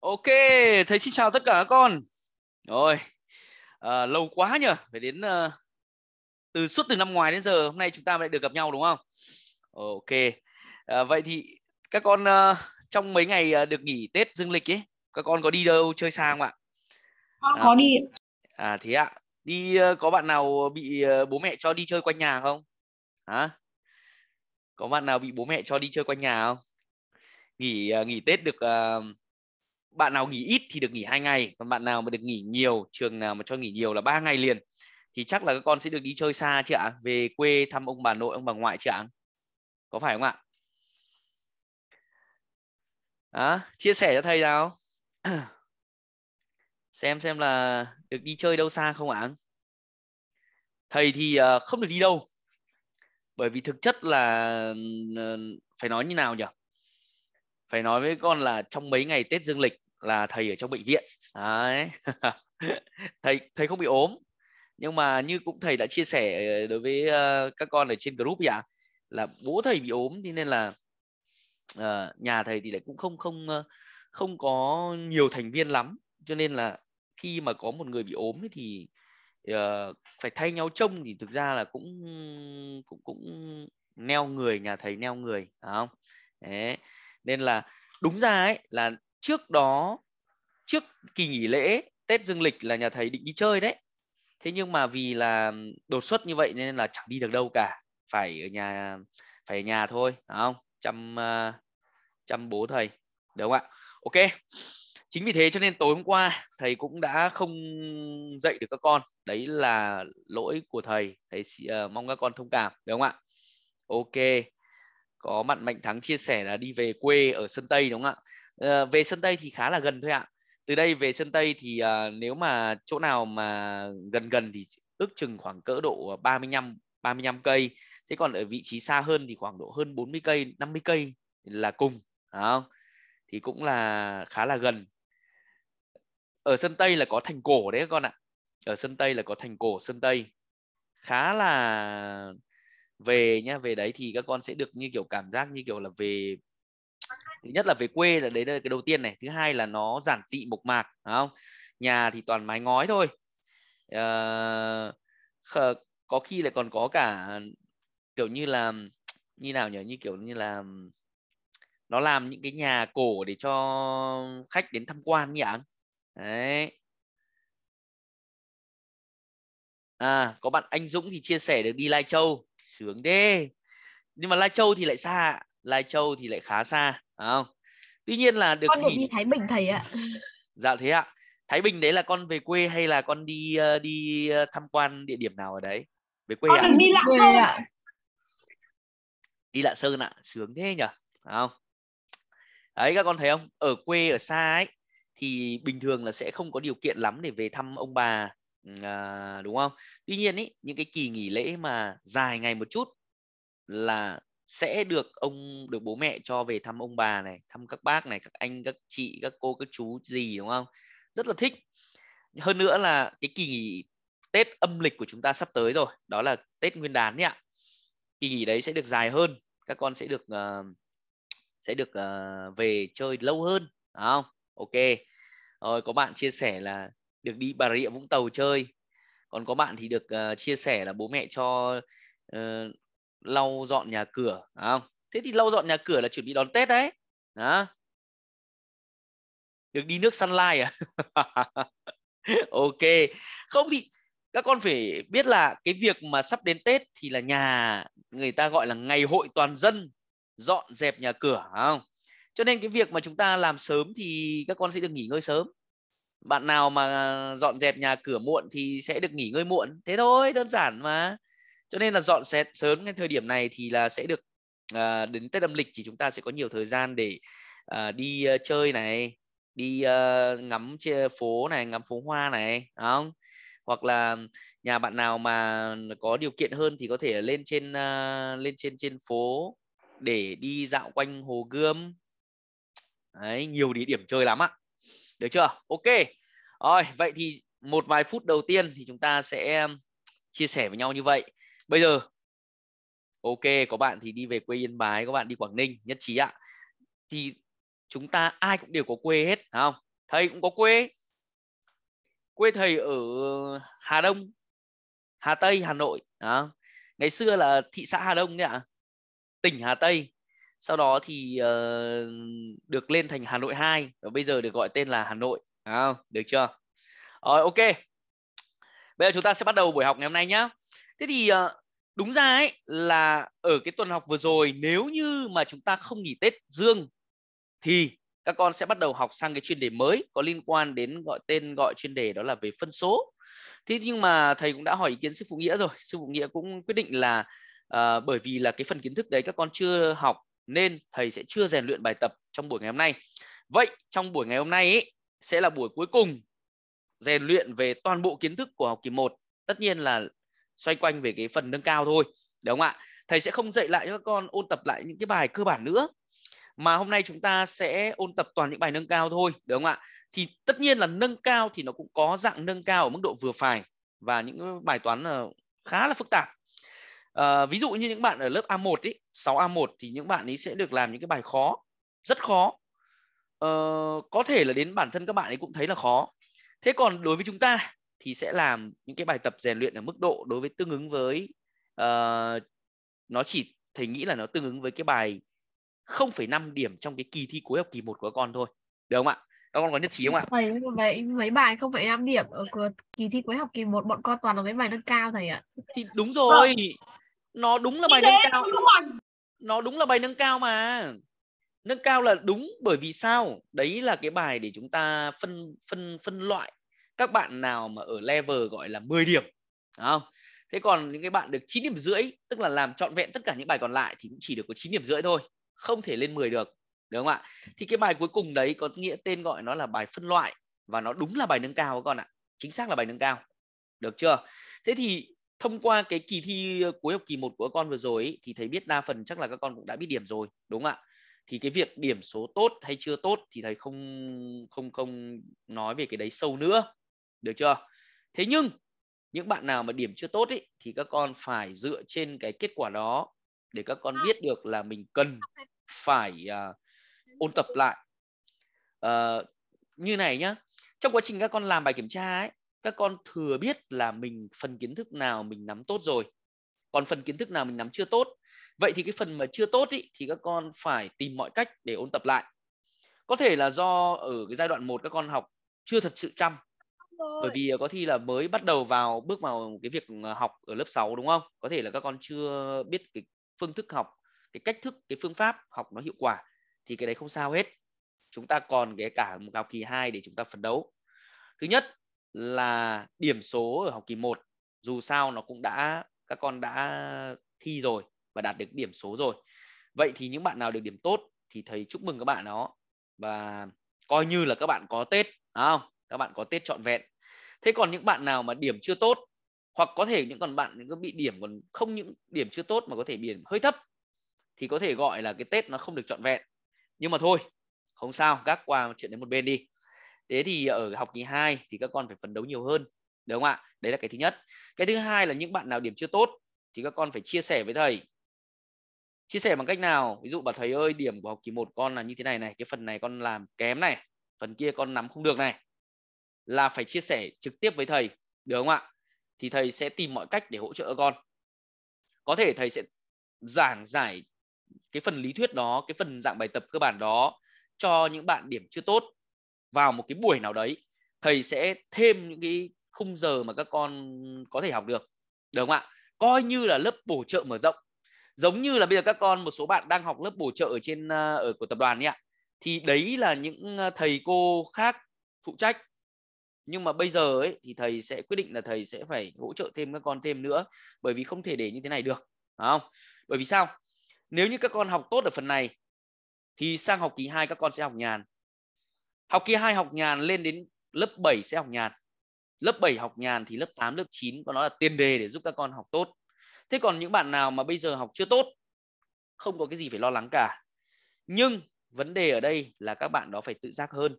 Ok, thầy xin chào tất cả các con. Rồi, à, lâu quá nhờ, phải đến uh, từ suốt từ năm ngoài đến giờ hôm nay chúng ta lại được gặp nhau đúng không? Ok, à, vậy thì các con uh, trong mấy ngày uh, được nghỉ Tết dương lịch ấy, các con có đi đâu chơi xa không ạ? Con à, có đi. À thế ạ, à. đi uh, có bạn nào bị uh, bố mẹ cho đi chơi quanh nhà không? Hả? Có bạn nào bị bố mẹ cho đi chơi quanh nhà không? Nghỉ uh, nghỉ Tết được uh, bạn nào nghỉ ít thì được nghỉ hai ngày còn bạn nào mà được nghỉ nhiều trường nào mà cho nghỉ nhiều là ba ngày liền thì chắc là các con sẽ được đi chơi xa chị ạ về quê thăm ông bà nội ông bà ngoại chị ạ có phải không ạ à, chia sẻ cho thầy nào xem xem là được đi chơi đâu xa không ạ thầy thì ờ, không được đi đâu bởi vì thực chất là ờ, phải nói như nào nhỉ phải nói với con là trong mấy ngày tết dương lịch là thầy ở trong bệnh viện đấy thầy thầy không bị ốm nhưng mà như cũng thầy đã chia sẻ ờ, đối với ờ, các con ở trên group ạ là bố thầy bị ốm thế nên là ờ, nhà thầy thì lại cũng không không không có nhiều thành viên lắm cho nên là khi mà có một người bị ốm thì phải thay nhau trông thì thực ra là cũng cũng cũng neo người nhà thầy neo người phải không đấy nên là đúng ra ấy là trước đó trước kỳ nghỉ lễ Tết dương lịch là nhà thầy định đi chơi đấy thế nhưng mà vì là đột xuất như vậy nên là chẳng đi được đâu cả phải ở nhà phải ở nhà thôi đúng không chăm à, chăm bố thầy được không ạ ok chính vì thế cho nên tối hôm qua thầy cũng đã không dạy được các con đấy là lỗi của thầy thầy uh, mong các con thông cảm được không ạ ok có bạn mạnh thắng chia sẻ là đi về quê ở sơn tây đúng không ạ à, về sơn tây thì khá là gần thôi ạ từ đây về sơn tây thì à, nếu mà chỗ nào mà gần gần thì ước chừng khoảng cỡ độ 35 35 cây thế còn ở vị trí xa hơn thì khoảng độ hơn 40 cây 50 cây là cùng đúng không thì cũng là khá là gần ở sơn tây là có thành cổ đấy các con ạ ở sơn tây là có thành cổ sơn tây khá là về nhá về đấy thì các con sẽ được như kiểu cảm giác như kiểu là về thứ nhất là về quê là đấy là cái đầu tiên này thứ hai là nó giản dị mộc mạc đúng không nhà thì toàn mái ngói thôi à, có khi lại còn có cả kiểu như là như nào nhỉ như kiểu như là nó làm những cái nhà cổ để cho khách đến tham quan nhỉ đấy à có bạn anh Dũng thì chia sẻ được đi Lai Châu sướng đê nhưng mà lai châu thì lại xa lai châu thì lại khá xa phải không tuy nhiên là được con nghỉ... đi thái bình thầy ạ dạ thế ạ thái bình đấy là con về quê hay là con đi ờ, đi ờ, tham quan địa điểm nào ở đấy về quê con ạ? đi lạng sơn ạ đi lạng sơn ạ sướng thế nhở phải không đấy các con thấy không ở quê ở xa ấy thì bình thường là sẽ không có điều kiện lắm để về thăm ông bà à, đúng không tuy nhiên ý, những cái kỳ nghỉ lễ mà dài ngày một chút là sẽ được ông được bố mẹ cho về thăm ông bà này thăm các bác này các anh các chị các cô các chú gì đúng không rất là thích hơn nữa là cái kỳ nghỉ tết âm lịch của chúng ta sắp tới rồi đó là tết nguyên đán nhỉ kỳ nghỉ đấy sẽ được dài hơn các con sẽ được uh, sẽ được uh, về chơi lâu hơn đúng không ok rồi có bạn chia sẻ là được đi Bà Rịa Vũng Tàu chơi còn có bạn thì được uh, chia sẻ là bố mẹ cho uh, lau dọn nhà cửa không thế thì lau dọn nhà cửa là chuẩn bị đón Tết đấy đó được đi nước sunlight à ok không thì các con phải biết là cái việc mà sắp đến Tết thì là nhà người ta gọi là ngày hội toàn dân dọn dẹp nhà cửa không? Cho nên cái việc mà chúng ta làm sớm thì các con sẽ được nghỉ ngơi sớm bạn nào mà dọn dẹp nhà cửa muộn thì sẽ được nghỉ ngơi muộn thế thôi đơn giản mà cho nên là dọn dẹp sớm ngay thời điểm này thì là sẽ được à, đến tết âm lịch thì chúng ta sẽ có nhiều thời gian để à, đi à, chơi này đi à, ngắm phố này ngắm phố hoa này đúng không hoặc là nhà bạn nào mà có điều kiện hơn thì có thể lên trên uh, lên trên trên phố để đi dạo quanh hồ gươm đấy nhiều địa điểm chơi lắm ạ được chưa? Ok. Rồi, vậy thì một vài phút đầu tiên thì chúng ta sẽ um, chia sẻ với nhau như vậy. Bây giờ ok, có bạn thì đi về quê Yên Bái, có bạn đi Quảng Ninh, nhất trí ạ. Thì chúng ta ai cũng đều có quê hết, phải không? Thầy cũng có quê. Quê thầy ở Hà Đông, Hà Tây, Hà Nội, đó. Ngày xưa là thị xã Hà Đông đấy ạ. Tỉnh Hà Tây, sau đó thì uh, được lên thành Hà Nội 2 và bây giờ được gọi tên là Hà Nội à, được chưa rồi ok bây giờ chúng ta sẽ bắt đầu buổi học ngày hôm nay nhá thế thì uh, đúng ra ấy là ở cái tuần học vừa rồi nếu như mà chúng ta không nghỉ Tết Dương thì các con sẽ bắt đầu học sang cái chuyên đề mới có liên quan đến gọi tên gọi chuyên đề đó là về phân số thế nhưng mà thầy cũng đã hỏi ý kiến sư phụ nghĩa rồi sư phụ nghĩa cũng quyết định là uh, bởi vì là cái phần kiến thức đấy các con chưa học nên thầy sẽ chưa rèn luyện bài tập trong buổi ngày hôm nay. Vậy trong buổi ngày hôm nay ý, sẽ là buổi cuối cùng rèn luyện về toàn bộ kiến thức của học kỳ 1. Tất nhiên là xoay quanh về cái phần nâng cao thôi, đúng không ạ? Thầy sẽ không dạy lại cho các con ôn tập lại những cái bài cơ bản nữa mà hôm nay chúng ta sẽ ôn tập toàn những bài nâng cao thôi, đúng không ạ? Thì tất nhiên là nâng cao thì nó cũng có dạng nâng cao ở mức độ vừa phải và những bài toán là khá là phức tạp. À, ví dụ như những bạn ở lớp A1 ấy 6A1 thì những bạn ấy sẽ được làm những cái bài khó, rất khó. Ờ, có thể là đến bản thân các bạn ấy cũng thấy là khó. Thế còn đối với chúng ta thì sẽ làm những cái bài tập rèn luyện ở mức độ đối với tương ứng với uh, nó chỉ thầy nghĩ là nó tương ứng với cái bài 0,5 điểm trong cái kỳ thi cuối học kỳ 1 của con thôi. Được không ạ? Các con có nhất trí không ạ? Thầy mấy mấy bài 0,5 điểm ở kỳ thi cuối học kỳ 1 bọn con toàn là mấy bài nâng cao thầy ạ. Thì đúng rồi. Nó đúng là bài nâng cao nó đúng là bài nâng cao mà nâng cao là đúng bởi vì sao đấy là cái bài để chúng ta phân phân phân loại các bạn nào mà ở level gọi là 10 điểm đúng không thế còn những cái bạn được 9 điểm rưỡi tức là làm trọn vẹn tất cả những bài còn lại thì cũng chỉ được có 9 điểm rưỡi thôi không thể lên 10 được đúng không ạ thì cái bài cuối cùng đấy có nghĩa tên gọi nó là bài phân loại và nó đúng là bài nâng cao các con ạ chính xác là bài nâng cao được chưa thế thì thông qua cái kỳ thi ờ, cuối học kỳ 1 của các con vừa rồi ý, thì thầy biết đa phần chắc là các con cũng đã biết điểm rồi đúng không ạ thì cái việc điểm số tốt hay chưa tốt thì thầy không không không nói về cái đấy sâu nữa được chưa thế nhưng những bạn nào mà điểm chưa tốt ấy, thì các con phải dựa trên cái kết quả đó để các con biết được là mình cần phải uh, ôn tập lại uh, như này nhá trong quá trình các con làm bài kiểm tra ấy các con thừa biết là mình phần kiến thức nào mình nắm tốt rồi còn phần kiến thức nào mình nắm chưa tốt vậy thì cái phần mà chưa tốt ý, thì các con phải tìm mọi cách để ôn tập lại có thể là do ở cái giai đoạn 1 các con học chưa thật sự chăm bởi vì có khi là mới bắt đầu vào bước vào cái việc ờ, học ở lớp 6 đúng không có thể là các con chưa biết cái phương thức học cái cách thức cái phương pháp học nó hiệu quả thì cái đấy không sao hết chúng ta còn cái cả một học kỳ 2 để chúng ta phấn đấu thứ nhất là điểm số ở học kỳ 1 dù sao nó cũng đã các con đã thi rồi và đạt được điểm số rồi vậy thì những bạn nào được điểm tốt thì thầy chúc mừng các bạn đó và coi như là các bạn có tết không các bạn có tết trọn vẹn thế còn những bạn nào mà điểm chưa tốt hoặc có thể những còn bạn những bị điểm còn không những điểm chưa tốt mà có thể điểm hơi thấp thì có thể gọi là cái tết nó không được trọn vẹn nhưng mà thôi không sao gác qua chuyện đến một bên đi thế thì ở học kỳ 2 thì các con phải phấn đấu nhiều hơn được không ạ đấy là cái thứ nhất cái thứ hai là những bạn nào điểm chưa tốt thì các con phải chia sẻ với thầy chia sẻ bằng cách nào ví dụ bảo thầy ơi điểm của học kỳ 1 con là như thế này này cái phần này con làm kém này phần kia con nắm không được này là phải chia sẻ trực tiếp với thầy được không ạ thì thầy sẽ tìm mọi cách để hỗ trợ con có thể thầy sẽ giảng giải cái phần lý thuyết đó cái phần dạng bài tập cơ bản đó cho những bạn điểm chưa tốt vào một cái buổi nào đấy thầy sẽ thêm những cái khung giờ mà các con có thể học được được không ạ coi như là lớp bổ trợ mở rộng giống như là bây giờ các con một số bạn đang học lớp bổ trợ ở trên ờ, ở của tập đoàn ấy ạ thì đấy là những ờ, thầy cô khác phụ trách nhưng mà bây giờ ấy thì thầy sẽ quyết định là thầy sẽ phải hỗ trợ thêm các con thêm nữa bởi vì không thể để như thế này được Đúng không bởi vì sao nếu như các con học tốt ở phần này thì sang học kỳ 2 các con sẽ học nhàn Học kỳ 2 học nhàn lên đến lớp 7 sẽ học nhàn. Lớp 7 học nhàn thì lớp 8, lớp 9 có nó là tiền đề để giúp các con học tốt. Thế còn những bạn nào mà bây giờ học chưa tốt không có cái gì phải lo lắng cả. Nhưng vấn đề ở đây là các bạn đó phải tự giác hơn.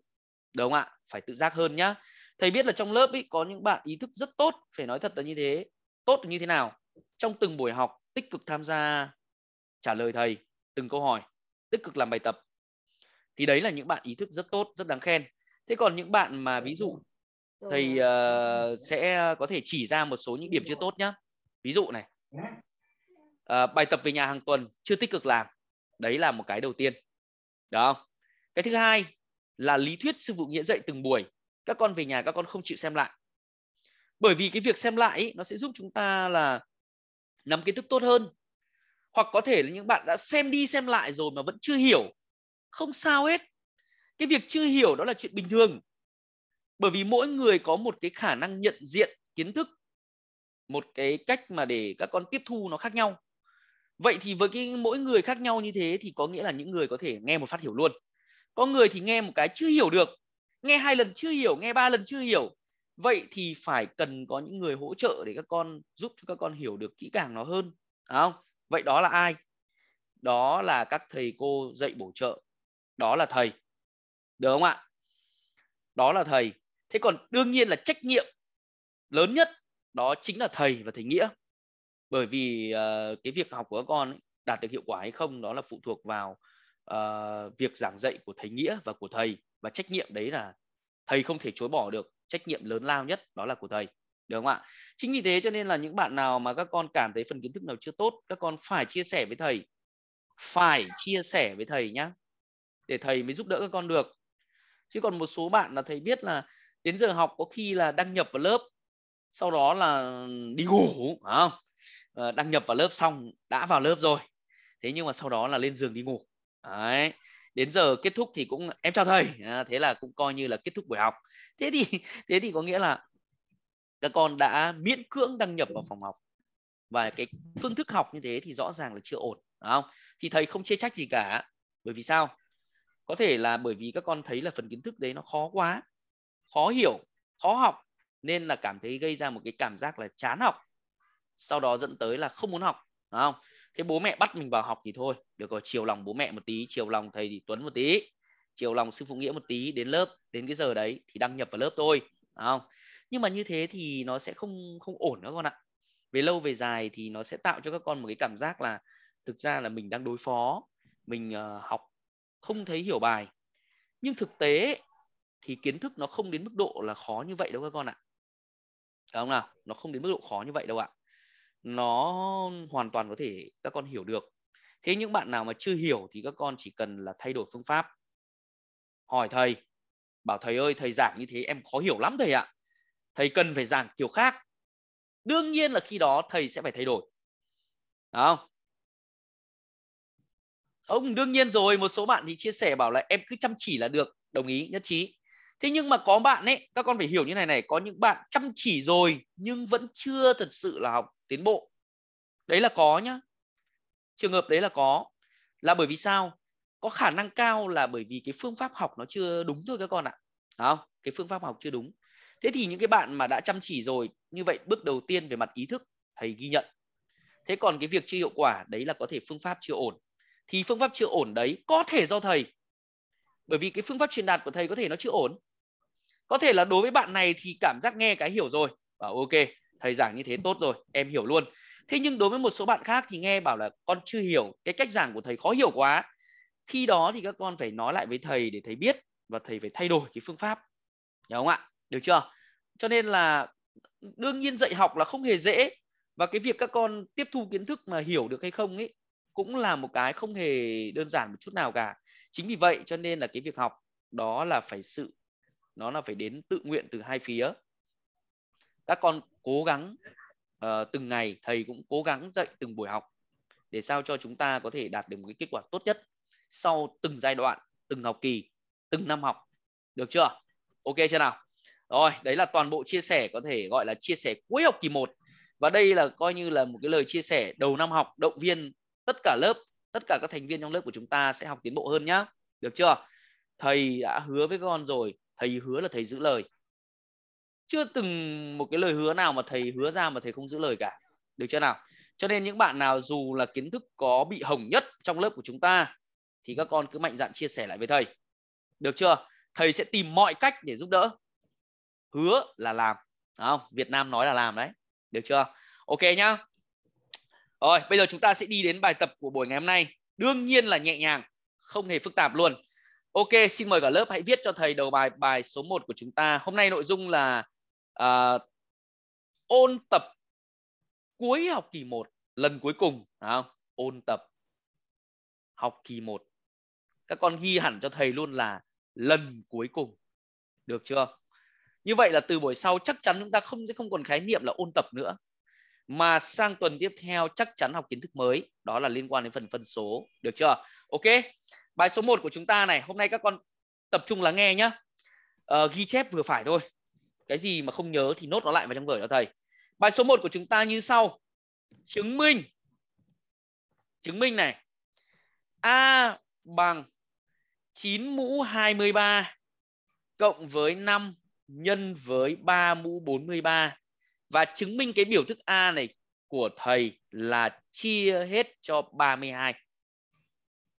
Đúng không ạ? Phải tự giác hơn nhá. Thầy biết là trong lớp ấy có những bạn ý thức rất tốt, phải nói thật là như thế. Tốt như thế nào? Trong từng buổi học tích cực tham gia trả lời thầy từng câu hỏi, tích cực làm bài tập, thì đấy là những bạn ý thức rất tốt rất đáng khen thế còn những bạn mà ví dụ thầy uh, ờ, sẽ có thể chỉ ra một số những điểm chưa tốt nhá ví dụ này uh, bài tập về nhà hàng tuần chưa tích cực làm đấy là một cái đầu tiên đó. cái thứ hai là lý thuyết sư phụ nghĩa dạy từng buổi các con về nhà các con không chịu xem lại bởi vì cái việc xem lại ý, nó sẽ giúp chúng ta là nắm kiến thức tốt hơn hoặc có thể là những bạn đã xem đi xem lại rồi mà vẫn chưa hiểu không sao hết cái việc chưa hiểu đó là chuyện bình thường bởi vì mỗi người có một cái khả năng nhận diện kiến thức một cái cách mà để các con tiếp thu nó khác nhau vậy thì với cái mỗi người khác nhau như thế thì có nghĩa là những người có thể nghe một phát hiểu luôn có người thì nghe một cái chưa hiểu được nghe hai lần chưa hiểu nghe ba lần chưa hiểu vậy thì phải cần có những người hỗ trợ để các con giúp cho các con hiểu được kỹ càng nó hơn không vậy đó là ai đó là các thầy cô dạy bổ trợ đó là thầy được không ạ đó là thầy thế còn đương nhiên là trách nhiệm lớn nhất đó chính là thầy và thầy nghĩa bởi vì uh, cái việc học của các con ấy, đạt được hiệu quả hay không đó là phụ thuộc vào uh, việc giảng dạy của thầy nghĩa và của thầy và trách nhiệm đấy là thầy không thể chối bỏ được trách nhiệm lớn lao nhất đó là của thầy được không ạ chính vì thế cho nên là những bạn nào mà các con cảm thấy phần kiến thức nào chưa tốt các con phải chia sẻ với thầy phải chia sẻ với thầy nhá để thầy mới giúp đỡ các con được chứ còn một số bạn là thầy biết là đến giờ học có khi là đăng nhập vào lớp sau đó là đi ngủ phải không ờ, đăng nhập vào lớp xong đã vào lớp rồi thế nhưng mà sau đó là lên giường đi ngủ đấy đến giờ kết thúc thì cũng em chào thầy à, thế là cũng coi như là kết thúc buổi học thế thì thế thì có nghĩa là các con đã miễn cưỡng đăng nhập vào phòng học và cái phương thức học như thế thì rõ ràng là chưa ổn đúng không thì thầy không chê trách gì cả bởi vì sao có thể là bởi vì các con thấy là phần kiến thức đấy nó khó quá khó hiểu khó học nên là cảm thấy gây ra một cái cảm giác là chán học sau đó dẫn tới là không muốn học đúng không thế bố mẹ bắt mình vào học thì thôi được rồi chiều lòng bố mẹ một tí chiều lòng thầy thì tuấn một tí chiều lòng sư phụ nghĩa một tí đến lớp đến cái giờ đấy thì đăng nhập vào lớp thôi đúng không nhưng mà như thế thì nó sẽ không không ổn nữa con ạ về lâu về dài thì nó sẽ tạo cho các con một cái cảm giác là thực ra là mình đang đối phó mình ờ, học không thấy hiểu bài nhưng thực tế thì kiến thức nó không đến mức độ là khó như vậy đâu các con ạ Đúng không nào nó không đến mức độ khó như vậy đâu ạ nó hoàn toàn có thể các con hiểu được thế những bạn nào mà chưa hiểu thì các con chỉ cần là thay đổi phương pháp hỏi thầy bảo thầy ơi thầy giảng như thế em khó hiểu lắm thầy ạ thầy cần phải giảng kiểu khác đương nhiên là khi đó thầy sẽ phải thay đổi Đúng không ông đương nhiên rồi một số bạn thì chia sẻ bảo là em cứ chăm chỉ là được đồng ý nhất trí thế nhưng mà có bạn ấy các con phải hiểu như này này có những bạn chăm chỉ rồi nhưng vẫn chưa thật sự là học tiến bộ đấy là có nhá trường hợp đấy là có là bởi vì sao có khả năng cao là bởi vì cái phương pháp học nó chưa đúng thôi các con ạ không cái phương pháp học chưa đúng thế thì những cái bạn mà đã chăm chỉ rồi như vậy bước đầu tiên về mặt ý thức thầy ghi nhận thế còn cái việc chưa hiệu quả đấy là có thể phương pháp chưa ổn thì phương pháp chưa ổn đấy có thể do thầy bởi vì cái phương pháp truyền đạt của thầy có thể nó chưa ổn có thể là đối với bạn này thì cảm giác nghe cái hiểu rồi bảo ok thầy giảng như thế tốt rồi em hiểu luôn thế nhưng đối với một số bạn khác thì nghe bảo là con chưa hiểu cái cách giảng của thầy khó hiểu quá khi đó thì các con phải nói lại với thầy để thầy biết và thầy phải thay đổi cái phương pháp hiểu không ạ được chưa cho nên là đương nhiên dạy học là không hề dễ và cái việc các con tiếp thu kiến thức mà hiểu được hay không ấy cũng là một cái không hề đơn giản một chút nào cả chính vì vậy cho nên là cái việc học đó là phải sự nó là phải đến tự nguyện từ hai phía các con cố gắng uh, từng ngày thầy cũng cố gắng dạy từng buổi học để sao cho chúng ta có thể đạt được một cái kết quả tốt nhất sau từng giai đoạn từng học kỳ từng năm học được chưa ok chưa nào rồi đấy là toàn bộ chia sẻ có thể gọi là chia sẻ cuối học kỳ 1 và đây là coi như là một cái lời chia sẻ đầu năm học động viên tất cả lớp tất cả các thành viên trong lớp của chúng ta sẽ học tiến bộ hơn nhá được chưa thầy đã hứa với con rồi thầy hứa là thầy giữ lời chưa từng một cái lời hứa nào mà thầy hứa ra mà thầy không giữ lời cả được chưa nào cho nên những bạn nào dù là kiến thức có bị hỏng nhất trong lớp của chúng ta thì các con cứ mạnh dạn chia sẻ lại với thầy được chưa thầy sẽ tìm mọi cách để giúp đỡ hứa là làm Đúng không việt nam nói là làm đấy được chưa ok nhá rồi, bây giờ chúng ta sẽ đi đến bài tập của buổi ngày hôm nay. Đương nhiên là nhẹ nhàng, không hề phức tạp luôn. Ok, xin mời cả lớp hãy viết cho thầy đầu bài bài số 1 của chúng ta. Hôm nay nội dung là uh, ôn tập cuối học kỳ 1 lần cuối cùng, không? Ôn tập học kỳ 1. Các con ghi hẳn cho thầy luôn là lần cuối cùng. Được chưa? Như vậy là từ buổi sau chắc chắn chúng ta không sẽ không còn khái niệm là ôn tập nữa mà sang tuần tiếp theo chắc chắn học kiến thức mới đó là liên quan đến phần phân số được chưa ok bài số 1 của chúng ta này hôm nay các con tập trung lắng nghe nhá ờ, ghi chép vừa phải thôi cái gì mà không nhớ thì nốt nó lại vào trong vở cho thầy bài số 1 của chúng ta như sau chứng minh chứng minh này a bằng 9 mũ 23 cộng với 5 nhân với 3 mũ 43 và chứng minh cái biểu thức A này của thầy là chia hết cho 32.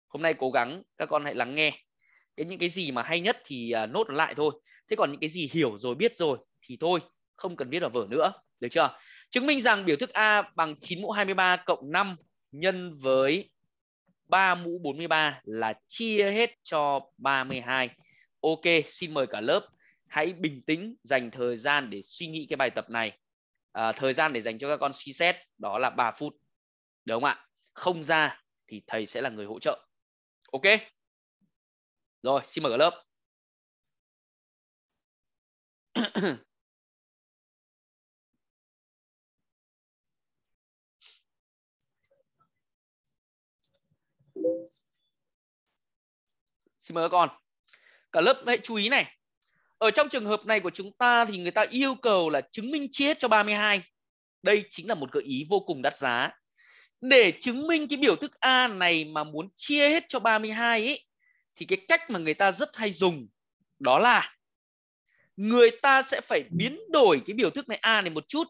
Hôm nay cố gắng các con hãy lắng nghe. Cái những cái gì mà hay nhất thì à, nốt lại thôi. Thế còn những cái gì hiểu rồi biết rồi thì thôi, không cần viết vào vở nữa. Được chưa? Chứng minh rằng biểu thức A bằng 9 mũ 23 cộng 5 nhân với 3 mũ 43 là chia hết cho 32. Ok, xin mời cả lớp hãy bình tĩnh dành thời gian để suy nghĩ cái bài tập này à, thời gian để dành cho các con suy xét đó là 3 phút đúng không ạ không ra thì thầy sẽ là người hỗ trợ ok rồi xin mở lớp xin mời các con cả lớp hãy chú ý này ở trong trường hợp này của chúng ta thì người ta yêu cầu là chứng minh chi hết cho 32. Đây chính là một gợi ý vô cùng đắt giá. Để chứng minh cái biểu thức A này mà muốn chia hết cho 32 ấy, thì cái cách mà người ta rất hay dùng đó là người ta sẽ phải biến đổi cái biểu thức này A này một chút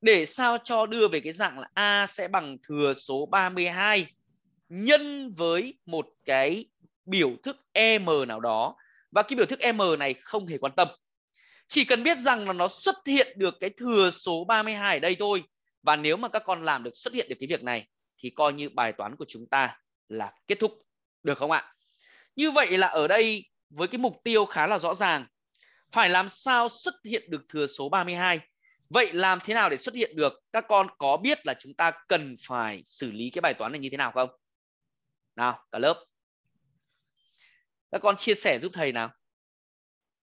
để sao cho đưa về cái dạng là A sẽ bằng thừa số 32 nhân với một cái biểu thức e M nào đó và cái biểu thức M này không hề quan tâm. Chỉ cần biết rằng là nó xuất hiện được cái thừa số 32 ở đây thôi và nếu mà các con làm được xuất hiện được cái việc này thì coi như bài toán của chúng ta là kết thúc được không ạ? Như vậy là ở đây với cái mục tiêu khá là rõ ràng phải làm sao xuất hiện được thừa số 32. Vậy làm thế nào để xuất hiện được? Các con có biết là chúng ta cần phải xử lý cái bài toán này như thế nào không? Nào, cả lớp các con chia sẻ giúp thầy nào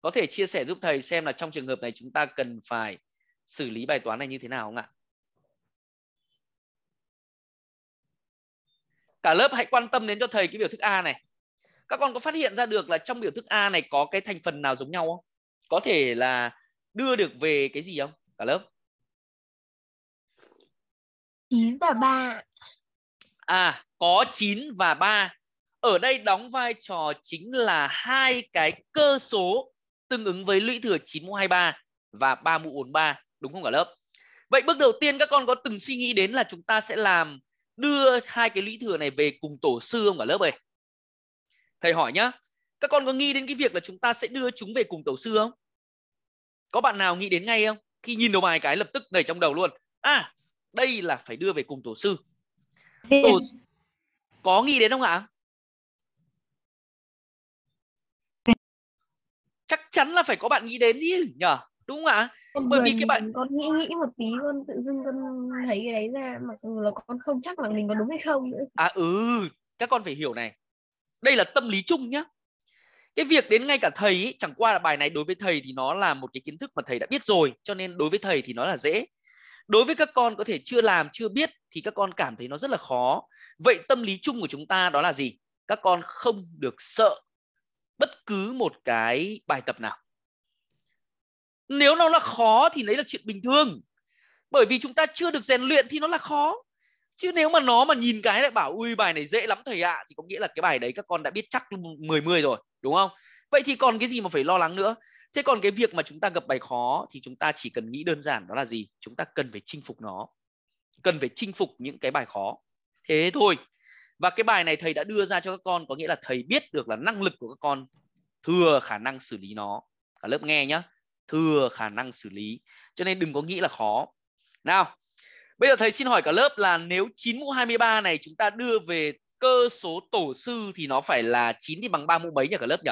có thể chia sẻ giúp thầy xem là trong trường hợp này chúng ta cần phải xử lý bài toán này như thế nào không ạ cả lớp hãy quan tâm đến cho thầy cái biểu thức a này các con có phát hiện ra được là trong biểu thức a này có cái thành phần nào giống nhau không có thể là đưa được về cái gì không cả lớp 9 và 3 à có 9 và 3 ở đây đóng vai trò chính là hai cái cơ số tương ứng với lũy thừa 9 mũ 23 và 3 mũ 43 đúng không cả lớp? Vậy bước đầu tiên các con có từng suy nghĩ đến là chúng ta sẽ làm đưa hai cái lũy thừa này về cùng tổ sư không cả lớp ơi? Thầy hỏi nhá, các con có nghĩ đến cái việc là chúng ta sẽ đưa chúng về cùng tổ sư không? Có bạn nào nghĩ đến ngay không? Khi nhìn đầu bài cái lập tức nhảy trong đầu luôn. À, đây là phải đưa về cùng tổ sư. Tổ... Có nghĩ đến không ạ? chắc chắn là phải có bạn nghĩ đến đi nhở đúng không ạ bởi vì cái bạn con nghĩ nghĩ một tí con tự dưng con thấy cái đấy ra mặc dù là con không chắc là mình có đúng hay không nữa à ừ các con phải hiểu này đây là tâm lý chung nhá cái việc đến ngay cả thầy ý, chẳng qua là bài này đối với thầy thì nó là một cái kiến thức mà thầy đã biết rồi cho nên đối với thầy thì nó là dễ đối với các con có thể chưa làm chưa biết thì các con cảm thấy nó rất là khó vậy tâm lý chung của chúng ta đó là gì các con không được sợ bất cứ một cái bài tập nào nếu nó là khó thì đấy là chuyện bình thường bởi vì chúng ta chưa được rèn luyện thì nó là khó chứ nếu mà nó mà nhìn cái lại bảo ui bài này dễ lắm thầy ạ à, thì có nghĩa là cái bài đấy các con đã biết chắc 10 10 rồi đúng không vậy thì còn cái gì mà phải lo lắng nữa thế còn cái việc mà chúng ta gặp bài khó thì chúng ta chỉ cần nghĩ đơn giản đó là gì chúng ta cần phải chinh phục nó cần phải chinh phục những cái bài khó thế thôi và cái bài này thầy đã đưa ra cho các con có nghĩa là thầy biết được là năng lực của các con thừa khả năng xử lý nó cả lớp nghe nhá thừa khả năng xử lý cho nên đừng có nghĩ là khó nào bây giờ thầy xin hỏi cả lớp là nếu 9 mũ 23 này chúng ta đưa về cơ số tổ sư thì nó phải là 9 thì bằng 3 mũ mấy nhỉ cả lớp nhỉ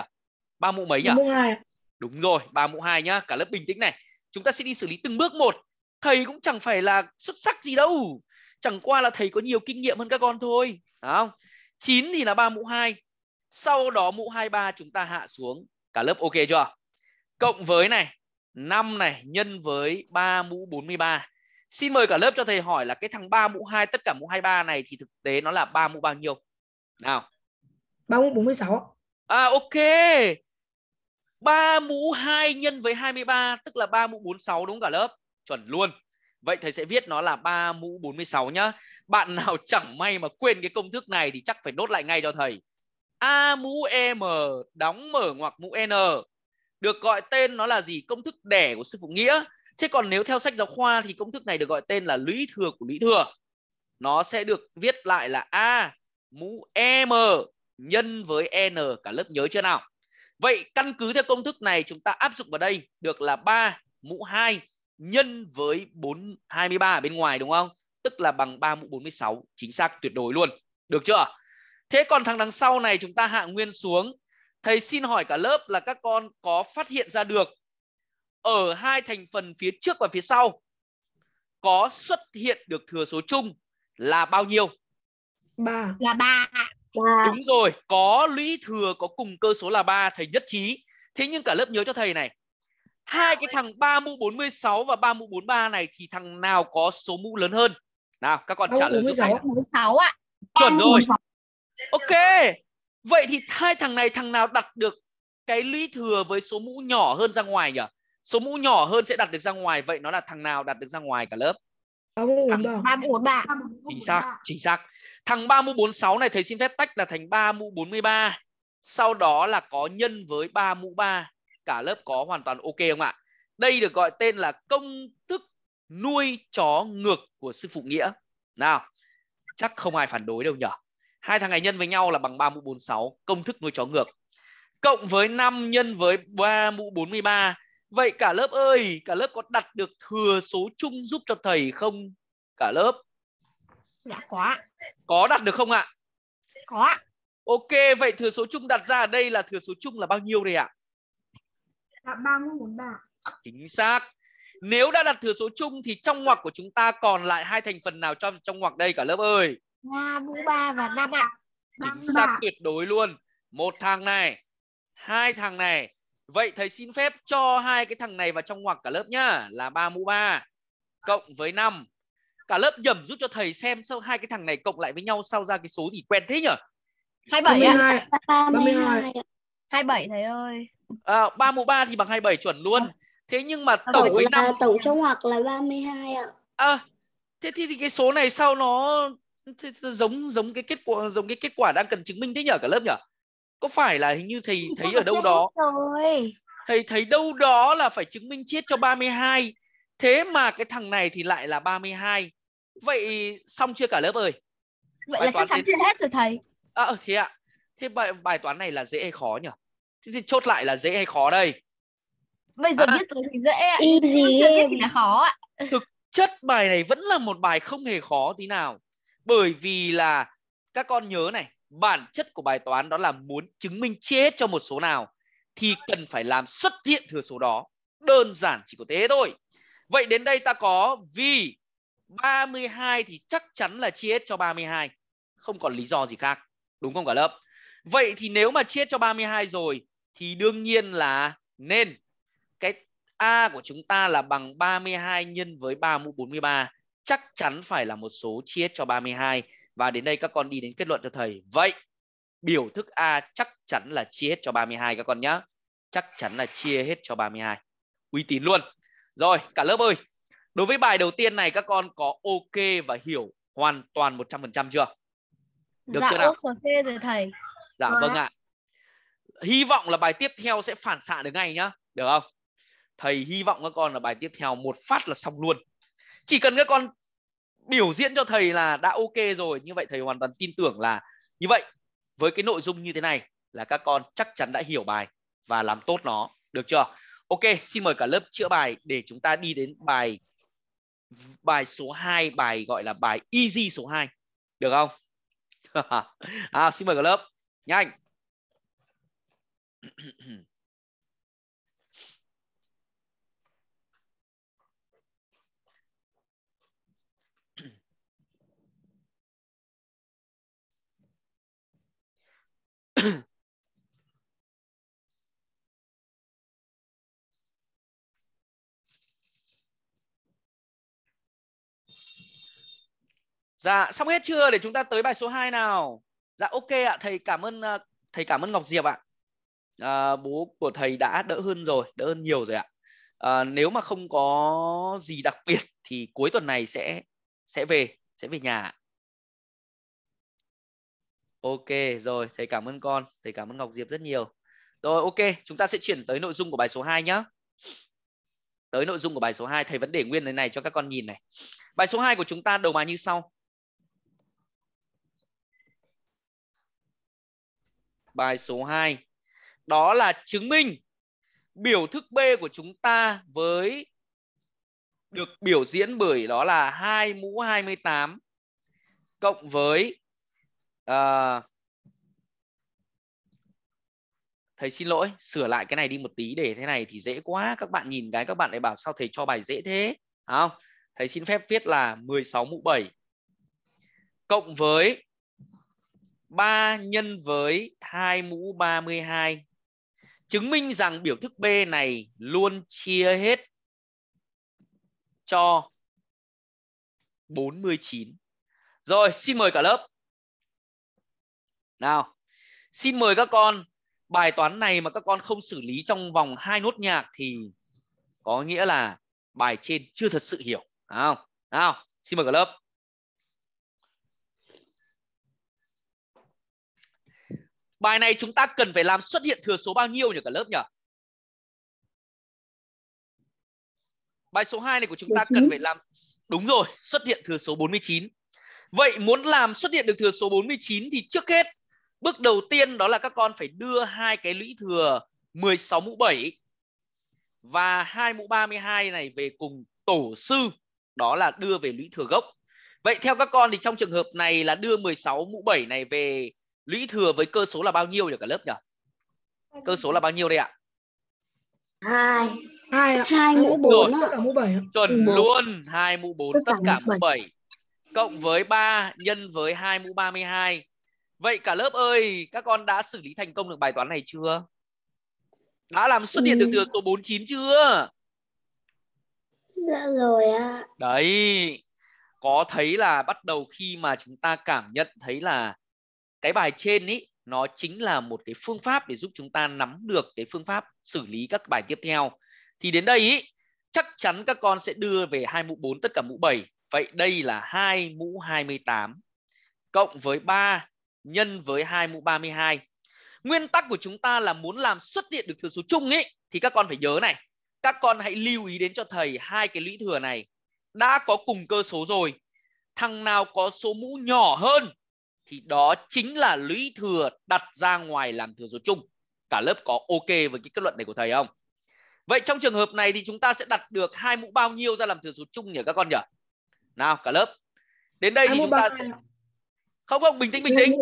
3 mũ mấy nhỉ 2. đúng rồi 3 mũ 2 nhá cả lớp bình tĩnh này chúng ta sẽ đi xử lý từng bước một thầy cũng chẳng phải là xuất sắc gì đâu chẳng qua là thầy có nhiều kinh nghiệm hơn các con thôi đó không 9 thì là ba mũ 2 sau đó mũ 23 chúng ta hạ xuống cả lớp ok chưa cộng với này 5 này nhân với 3 mũ 43 xin mời cả lớp cho thầy hỏi là cái thằng 3 mũ 2 tất cả mũ 23 này thì thực tế nó là 3 mũ bao nhiêu nào 3 mũ 46 à ok 3 mũ 2 nhân với 23 tức là 3 mũ 46 đúng cả lớp chuẩn luôn Vậy thầy sẽ viết nó là 3 mũ 46 nhá. Bạn nào chẳng may mà quên cái công thức này thì chắc phải nốt lại ngay cho thầy. A mũ M đóng mở ngoặc mũ N được gọi tên nó là gì? Công thức đẻ của sư phụ nghĩa. Thế còn nếu theo sách giáo khoa thì công thức này được gọi tên là lũy thừa của lũy thừa. Nó sẽ được viết lại là A mũ M nhân với N cả lớp nhớ chưa nào? Vậy căn cứ theo công thức này chúng ta áp dụng vào đây được là 3 mũ 2 nhân với 4 23 ở bên ngoài đúng không? Tức là bằng 3 mũ 46, chính xác tuyệt đối luôn. Được chưa? Thế còn thằng đằng sau này chúng ta hạ nguyên xuống. Thầy xin hỏi cả lớp là các con có phát hiện ra được ở hai thành phần phía trước và phía sau có xuất hiện được thừa số chung là bao nhiêu? 3. Là 3. Đúng rồi, có lũy thừa có cùng cơ số là 3, thầy nhất trí. Thế nhưng cả lớp nhớ cho thầy này, hai cái thằng 3 mũ 46 và 3 mũ 43 này thì thằng nào có số mũ lớn hơn? Nào, các con trả lời giúp anh. 46 ạ. Chuẩn rồi. Ok. Vậy thì hai thằng này thằng nào đặt được cái lũy thừa với số mũ nhỏ hơn ra ngoài nhỉ? Số mũ nhỏ hơn sẽ đặt được ra ngoài, vậy nó là thằng nào đặt được ra ngoài cả lớp? Thằng 3 mũ 43. Chính xác, chính xác. Thằng 3 mũ 46 này thầy xin phép tách là thành 3 mũ 43. Sau đó là có nhân với 3 mũ 3 cả lớp có hoàn toàn ok không ạ? Đây được gọi tên là công thức nuôi chó ngược của sư phụ Nghĩa. Nào, chắc không ai phản đối đâu nhỉ? Hai thằng này nhân với nhau là bằng 3 mũ 46, công thức nuôi chó ngược. Cộng với 5 nhân với 3 mũ 43. Vậy cả lớp ơi, cả lớp có đặt được thừa số chung giúp cho thầy không? Cả lớp. Dạ có. Có đặt được không ạ? Có. Ok, vậy thừa số chung đặt ra ở đây là thừa số chung là bao nhiêu đây ạ? Dạ 343. Chính xác. Nếu đã đặt thừa số chung thì trong ngoặc của chúng ta còn lại hai thành phần nào cho trong ngoặc đây cả lớp ơi? Ba, bu ba và năm ạ. Chính xác tuyệt đối luôn. Một thằng này, hai thằng này. Vậy thầy xin phép cho hai cái thằng này vào trong ngoặc cả lớp nhá, là 3 mũ 3 cộng với 5. Cả lớp nhầm giúp cho thầy xem sao hai cái thằng này cộng lại với nhau sao ra cái số gì quen thế nhỉ? 27 ạ. 32. 32. 27 thầy ơi à, 3 mũ 3 thì bằng 27 chuẩn luôn thế nhưng mà tổng với năm tổng trong ngoặc là 32 ạ à, thế thì, thì cái số này sau nó thế, giống giống cái kết quả giống cái kết quả đang cần chứng minh thế nhở cả lớp nhở có phải là hình như thầy thấy ở đâu đó rồi. thầy thấy đâu đó là phải chứng minh chết cho 32 thế mà cái thằng này thì lại là 32 vậy xong chưa cả lớp ơi vậy bài là chắc chắn chưa hết rồi thầy à, ừ, thế ạ à. thế bài bài toán này là dễ hay khó nhỉ thế thì chốt lại là dễ hay khó đây bây giờ à, biết rồi thì dễ ạ easy biết thì là khó ạ thực chất bài này vẫn là một bài không hề khó tí nào bởi vì là các con nhớ này bản chất của bài toán đó là muốn chứng minh chia hết cho một số nào thì cần phải làm xuất hiện thừa số đó đơn giản chỉ có thế thôi vậy đến đây ta có vì 32 thì chắc chắn là chia hết cho 32 không còn lý do gì khác đúng không cả lớp vậy thì nếu mà chia hết cho 32 rồi thì đương nhiên là nên cái A của chúng ta là bằng 32 nhân với 3 mũ 43 chắc chắn phải là một số chia cho 32 và đến đây các con đi đến kết luận cho thầy. Vậy biểu thức A chắc chắn là chia hết cho 32 các con nhá Chắc chắn là chia hết cho 32. Uy tín luôn. Rồi, cả lớp ơi. Đối với bài đầu tiên này các con có ok và hiểu hoàn toàn 100% chưa? Được dạ, chưa nào? ok rồi thầy. Dạ, vâng ạ. À hy vọng là bài tiếp theo sẽ phản xạ được ngay nhá được không thầy hy vọng các con là bài tiếp theo một phát là xong luôn chỉ cần các con biểu diễn cho thầy là đã ok rồi như vậy thầy hoàn toàn tin tưởng là như vậy với cái nội dung như thế này là các con chắc chắn đã hiểu bài và làm tốt nó được chưa ok xin mời cả lớp chữa bài để chúng ta đi đến bài bài số 2 bài gọi là bài easy số 2 được không à, xin mời cả lớp nhanh Dạ, xong hết chưa để chúng ta tới bài số 2 nào. Dạ ok ạ, thầy cảm ơn à, thầy cảm ơn Ngọc Diệp ạ à, bố của thầy đã đỡ hơn rồi đỡ hơn nhiều rồi ạ à, nếu mà không có gì đặc biệt thì cuối tuần này sẽ sẽ về sẽ về nhà ok rồi thầy cảm ơn con thầy cảm ơn ngọc diệp rất nhiều rồi ok chúng ta sẽ chuyển tới nội dung của bài số 2 nhé tới nội dung của bài số 2 thầy vẫn để nguyên thế này cho các con nhìn này bài số 2 của chúng ta đầu bài như sau bài số 2 đó là chứng minh biểu thức B của chúng ta với được biểu diễn bởi đó là 2 mũ 28 cộng với uh, thầy xin lỗi sửa lại cái này đi một tí để thế này thì dễ quá các bạn nhìn cái các bạn lại bảo sao thầy cho bài dễ thế không thầy xin phép viết là 16 mũ 7 cộng với 3 nhân với 2 mũ 32 chứng minh rằng biểu thức B này luôn chia hết cho 49. Rồi, xin mời cả lớp. Nào, xin mời các con bài toán này mà các con không xử lý trong vòng hai nốt nhạc thì có nghĩa là bài trên chưa thật sự hiểu. Nào, nào, xin mời cả lớp. Bài này chúng ta cần phải làm xuất hiện thừa số bao nhiêu nhỉ cả lớp nhỉ? Bài số 2 này của chúng ta 49. cần phải làm đúng rồi, xuất hiện thừa số 49. Vậy muốn làm xuất hiện được thừa số 49 thì trước hết bước đầu tiên đó là các con phải đưa hai cái lũy thừa 16 mũ 7 và hai mũ 32 này về cùng tổ sư, đó là đưa về lũy thừa gốc. Vậy theo các con thì trong trường hợp này là đưa 16 mũ 7 này về lũy thừa với cơ số là bao nhiêu nhỉ cả lớp nhỉ? Cơ số là bao nhiêu đây ạ? hai hai hai mũ bốn tất cả mũ bảy chuẩn luôn hai mũ bốn tất cả mũ bảy cộng với 3 nhân với 2 mũ 32. Vậy cả lớp ơi, các con đã xử lý thành công được bài toán này chưa? Đã làm xuất hiện ừ. được từ số 49 chưa? đã rồi ạ. Đấy, có thấy là bắt đầu khi mà chúng ta cảm nhận thấy là cái bài trên ý nó chính là một cái phương pháp để giúp chúng ta nắm được cái phương pháp xử lý các bài tiếp theo. Thì đến đây ý, chắc chắn các con sẽ đưa về hai mũ 4 tất cả mũ 7. Vậy đây là hai mũ 28 cộng với 3 nhân với hai mũ 32. Nguyên tắc của chúng ta là muốn làm xuất hiện được thừa số chung ý thì các con phải nhớ này. Các con hãy lưu ý đến cho thầy hai cái lũy thừa này đã có cùng cơ số rồi. Thằng nào có số mũ nhỏ hơn thì đó chính là lũy thừa đặt ra ngoài làm thừa số chung. Cả lớp có ok với cái kết luận này của thầy không? Vậy trong trường hợp này thì chúng ta sẽ đặt được hai mũ bao nhiêu ra làm thừa số chung nhỉ các con nhỉ? Nào cả lớp. Đến đây thì chúng ta sẽ Không không, bình tĩnh bình tĩnh.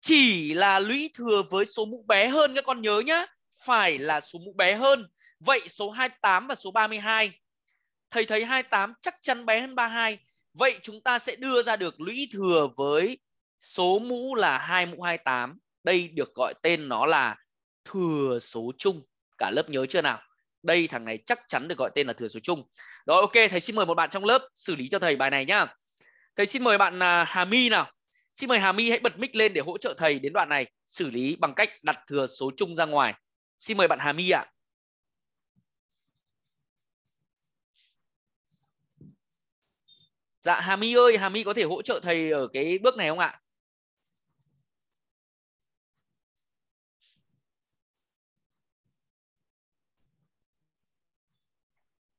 Chỉ là lũy thừa với số mũ bé hơn các con nhớ nhá, phải là số mũ bé hơn. Vậy số 28 và số 32 thầy thấy 28 chắc chắn bé hơn 32 Vậy chúng ta sẽ đưa ra được lũy thừa với số mũ là 2 mũ 28. Đây được gọi tên nó là thừa số chung. Cả lớp nhớ chưa nào? Đây thằng này chắc chắn được gọi tên là thừa số chung. Rồi ok, thầy xin mời một bạn trong lớp xử lý cho thầy bài này nhá. Thầy xin mời bạn à, Hà My nào. Xin mời Hà My hãy bật mic lên để hỗ trợ thầy đến đoạn này xử lý bằng cách đặt thừa số chung ra ngoài. Xin mời bạn Hà My ạ. À. dạ hà my ơi hà my có thể hỗ trợ thầy ở cái bước này không ạ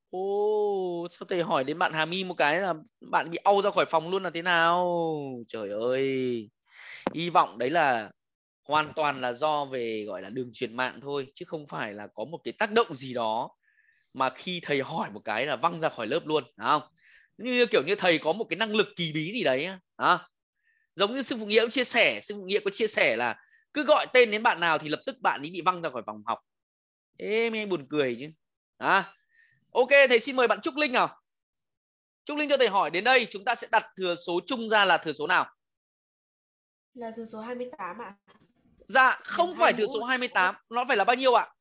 Ô, oh, sao thầy hỏi đến bạn Hà My một cái là bạn bị au ra khỏi phòng luôn là thế nào? Trời ơi. Hy vọng đấy là hoàn toàn là do về gọi là đường truyền mạng thôi chứ không phải là có một cái tác động gì đó mà khi thầy hỏi một cái là văng ra khỏi lớp luôn, đúng không? như kiểu như thầy có một cái năng lực kỳ bí gì đấy à, giống như sư phụ nghĩa cũng chia sẻ sư phụ nghĩa có chia sẻ là cứ gọi tên đến bạn nào thì lập tức bạn ấy bị văng ra khỏi phòng học ê em buồn cười chứ à, ok thầy xin mời bạn trúc linh nào trúc linh cho thầy hỏi đến đây chúng ta sẽ đặt thừa số chung ra là thừa số nào là thừa số 28 ạ à? dạ không 25. phải thừa số 28 nó phải là bao nhiêu ạ à?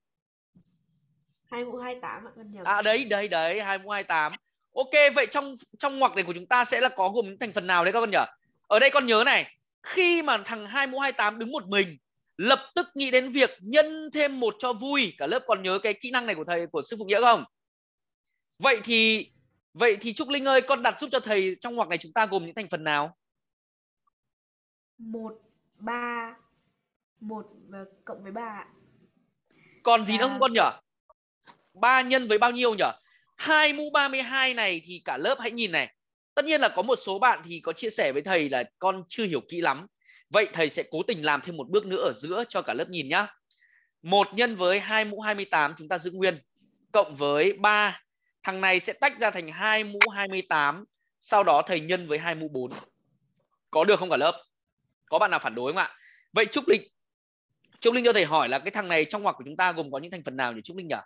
2 mũ 28 ạ à, à đấy đấy đấy 2 mũ 28 Ok, vậy trong trong ngoặc này của chúng ta sẽ là có gồm những thành phần nào đấy các con nhỉ? Ở đây con nhớ này, khi mà thằng 2 mũ 28 đứng một mình, lập tức nghĩ đến việc nhân thêm một cho vui. Cả lớp còn nhớ cái kỹ năng này của thầy của sư phụ nghĩa không? Vậy thì vậy thì Trúc Linh ơi, con đặt giúp cho thầy trong ngoặc này chúng ta gồm những thành phần nào? một ba một ờ, cộng với ba Còn gì nữa không con nhỉ? ba nhân với bao nhiêu nhỉ? hai mũ 32 này thì cả lớp hãy nhìn này. Tất nhiên là có một số bạn thì có chia sẻ với thầy là con chưa hiểu kỹ lắm. Vậy thầy sẽ cố tình làm thêm một bước nữa ở giữa cho cả lớp nhìn nhá. 1 nhân với 2 mũ 28 chúng ta giữ nguyên. Cộng với 3. Thằng này sẽ tách ra thành 2 mũ 28. Sau đó thầy nhân với 2 mũ 4. Có được không cả lớp? Có bạn nào phản đối không ạ? Vậy Trúc Linh Trúc Linh cho thầy hỏi là cái thằng này trong ngoặc của chúng ta gồm có những thành phần nào nhỉ Trúc Linh nhỉ?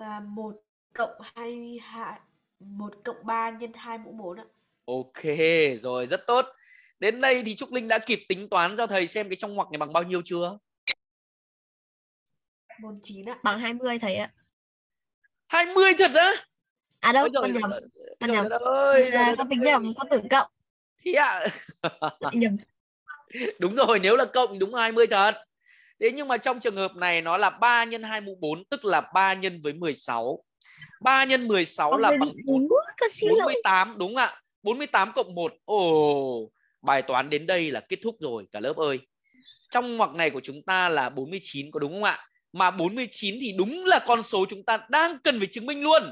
là 1 cộng 2 hạ 1 cộng 3 nhân 2 mũ 4 ạ. Ok, rồi rất tốt. Đến đây thì Trúc Linh đã kịp tính toán cho thầy xem cái trong ngoặc này bằng bao nhiêu chưa? 49 ạ. Bằng 20 thầy ạ. 20 thật á? À đâu, con nhầm. Con nhầm. Ơi, à, dạ, con tính nhầm, con tưởng cộng. Thì ạ. À? nhầm. Đúng rồi, nếu là cộng thì đúng 20 thật. Thế nhưng mà trong trường hợp này nó là 3 nhân 2 mũ 4 tức là 3 nhân với 16. 3 nhân 16 là bằng 4, 48 đúng ạ. À? 48 cộng 1. Ồ, bài toán đến đây là kết thúc rồi cả lớp ơi. Trong ngoặc này của chúng ta là 49 có đúng không ạ? Mà 49 thì đúng là con số chúng ta đang cần phải chứng minh luôn.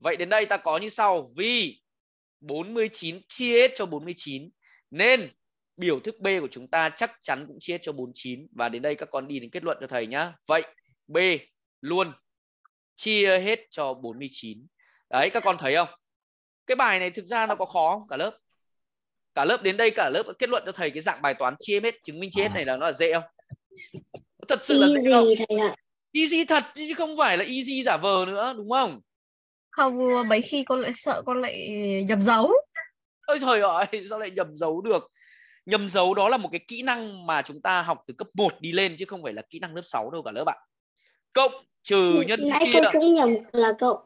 Vậy đến đây ta có như sau. Vì 49 chia hết cho 49 nên biểu thức B của chúng ta chắc chắn cũng chia cho 49 và đến đây các con đi đến kết luận cho thầy nhá. Vậy B luôn chia hết cho 49. Đấy các con thấy không? Cái bài này thực ra nó có khó không cả lớp? Cả lớp đến đây cả lớp kết luận cho thầy cái dạng bài toán chia hết chứng minh chia hết à. này là nó là dễ không? Thật sự là dễ không? Easy thật chứ không phải là easy giả vờ nữa đúng không? Không mấy khi con lại sợ con lại nhập dấu. Ôi trời ơi sao lại nhầm dấu được? nhầm dấu đó là một cái kỹ năng mà chúng ta học từ cấp 1 đi lên chứ không phải là kỹ năng lớp 6 đâu cả lớp ạ cộng trừ ừ, nhân Nãy chia tôi cũng nhầm là cộng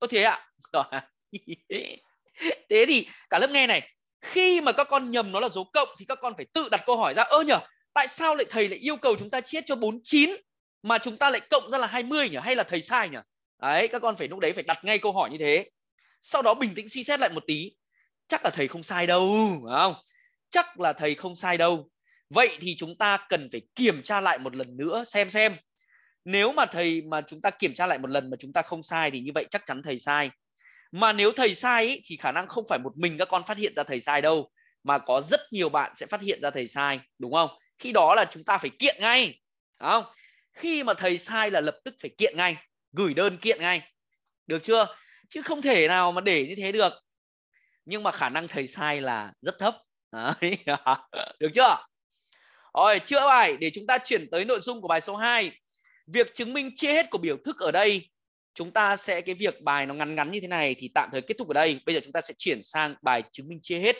có thế ạ à? thế thì cả lớp nghe này khi mà các con nhầm nó là dấu cộng thì các con phải tự đặt câu hỏi ra ơ nhở tại sao lại thầy lại yêu cầu chúng ta chia cho 49 mà chúng ta lại cộng ra là 20 nhỉ hay là thầy sai nhỉ đấy các con phải lúc đấy phải đặt ngay câu hỏi như thế sau đó bình tĩnh suy xét lại một tí chắc là thầy không sai đâu đúng không chắc là thầy không sai đâu. Vậy thì chúng ta cần phải kiểm tra lại một lần nữa xem xem. Nếu mà thầy mà chúng ta kiểm tra lại một lần mà chúng ta không sai thì như vậy chắc chắn thầy sai. Mà nếu thầy sai ý, thì khả năng không phải một mình các con phát hiện ra thầy sai đâu mà có rất nhiều bạn sẽ phát hiện ra thầy sai, đúng không? Khi đó là chúng ta phải kiện ngay. Đúng không? Khi mà thầy sai là lập tức phải kiện ngay, gửi đơn kiện ngay. Được chưa? Chứ không thể nào mà để như thế được nhưng mà khả năng thầy sai là rất thấp Đấy. Được chưa? Rồi, chữa bài để chúng ta chuyển tới nội dung của bài số 2. Việc chứng minh chia hết của biểu thức ở đây, chúng ta sẽ cái việc bài nó ngắn ngắn như thế này thì tạm thời kết thúc ở đây. Bây giờ chúng ta sẽ chuyển sang bài chứng minh chia hết.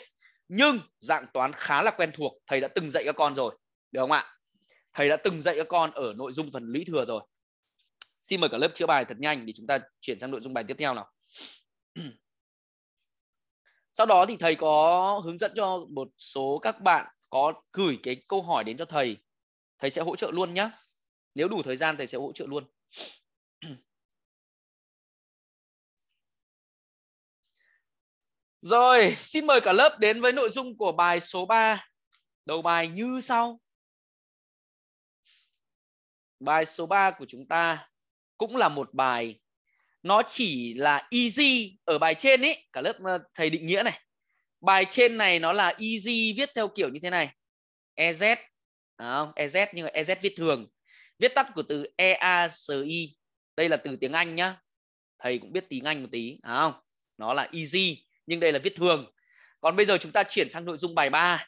Nhưng dạng toán khá là quen thuộc, thầy đã từng dạy các con rồi. Được không ạ? Thầy đã từng dạy các con ở nội dung phần lý thừa rồi. Xin mời cả lớp chữa bài thật nhanh để chúng ta chuyển sang nội dung bài tiếp theo nào. sau đó thì thầy có hướng dẫn cho một số các bạn có gửi cái câu hỏi đến cho thầy thầy sẽ hỗ trợ luôn nhé nếu đủ thời gian thầy sẽ hỗ trợ luôn Rồi, xin mời cả lớp đến với nội dung của bài số 3. Đầu bài như sau. Bài số 3 của chúng ta cũng là một bài nó chỉ là easy ở bài trên ý cả lớp ờ, thầy định nghĩa này bài trên này nó là easy viết theo kiểu như thế này ez không ez nhưng mà ez viết thường viết tắt của từ eaci đây là từ tiếng anh nhá thầy cũng biết tiếng anh một tí không nó là easy nhưng đây là viết thường còn bây giờ chúng ta chuyển sang nội dung bài 3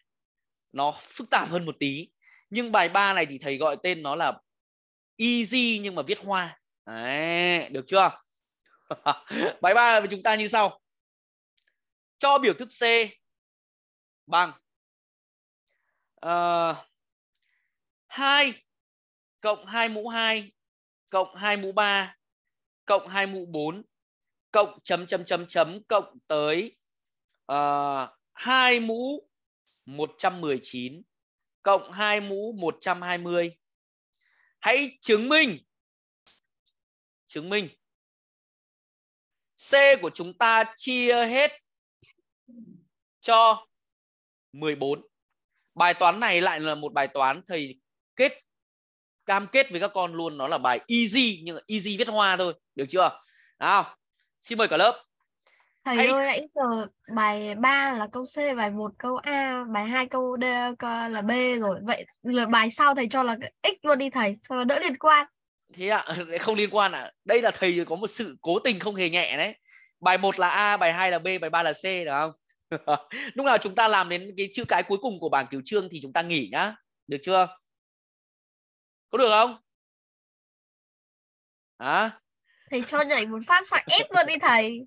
nó phức tạp hơn một tí nhưng bài 3 này thì thầy gọi tên nó là easy nhưng mà viết hoa Đấy, được chưa bài ba của chúng ta như sau cho biểu thức c bằng uh, ờ, 2 cộng 2 mũ 2 cộng 2 mũ 3 cộng 2 mũ 4 cộng chấm chấm chấm chấm cộng tới uh, ờ, 2 mũ 119 cộng 2 mũ 120. Hãy chứng minh chứng minh C của chúng ta chia hết cho 14. Bài toán này lại là một bài toán thầy kết cam kết với các con luôn nó là bài easy nhưng easy viết hoa thôi, được chưa? Nào, xin mời cả lớp. Thầy Hãy... ơi, nãy giờ bài 3 là câu C, bài 1 câu A, bài 2 câu D là B rồi. Vậy là bài sau thầy cho là x luôn đi thầy, cho nó đỡ liên quan thế ạ à, không liên quan ạ à. đây là thầy có một sự cố tình không hề nhẹ đấy bài 1 là a bài 2 là b bài 3 là c được không lúc nào chúng ta làm đến cái chữ cái cuối cùng của bảng cứu trương thì chúng ta nghỉ nhá được chưa có được không hả à? thầy cho nhảy một phát sạc ép luôn đi thầy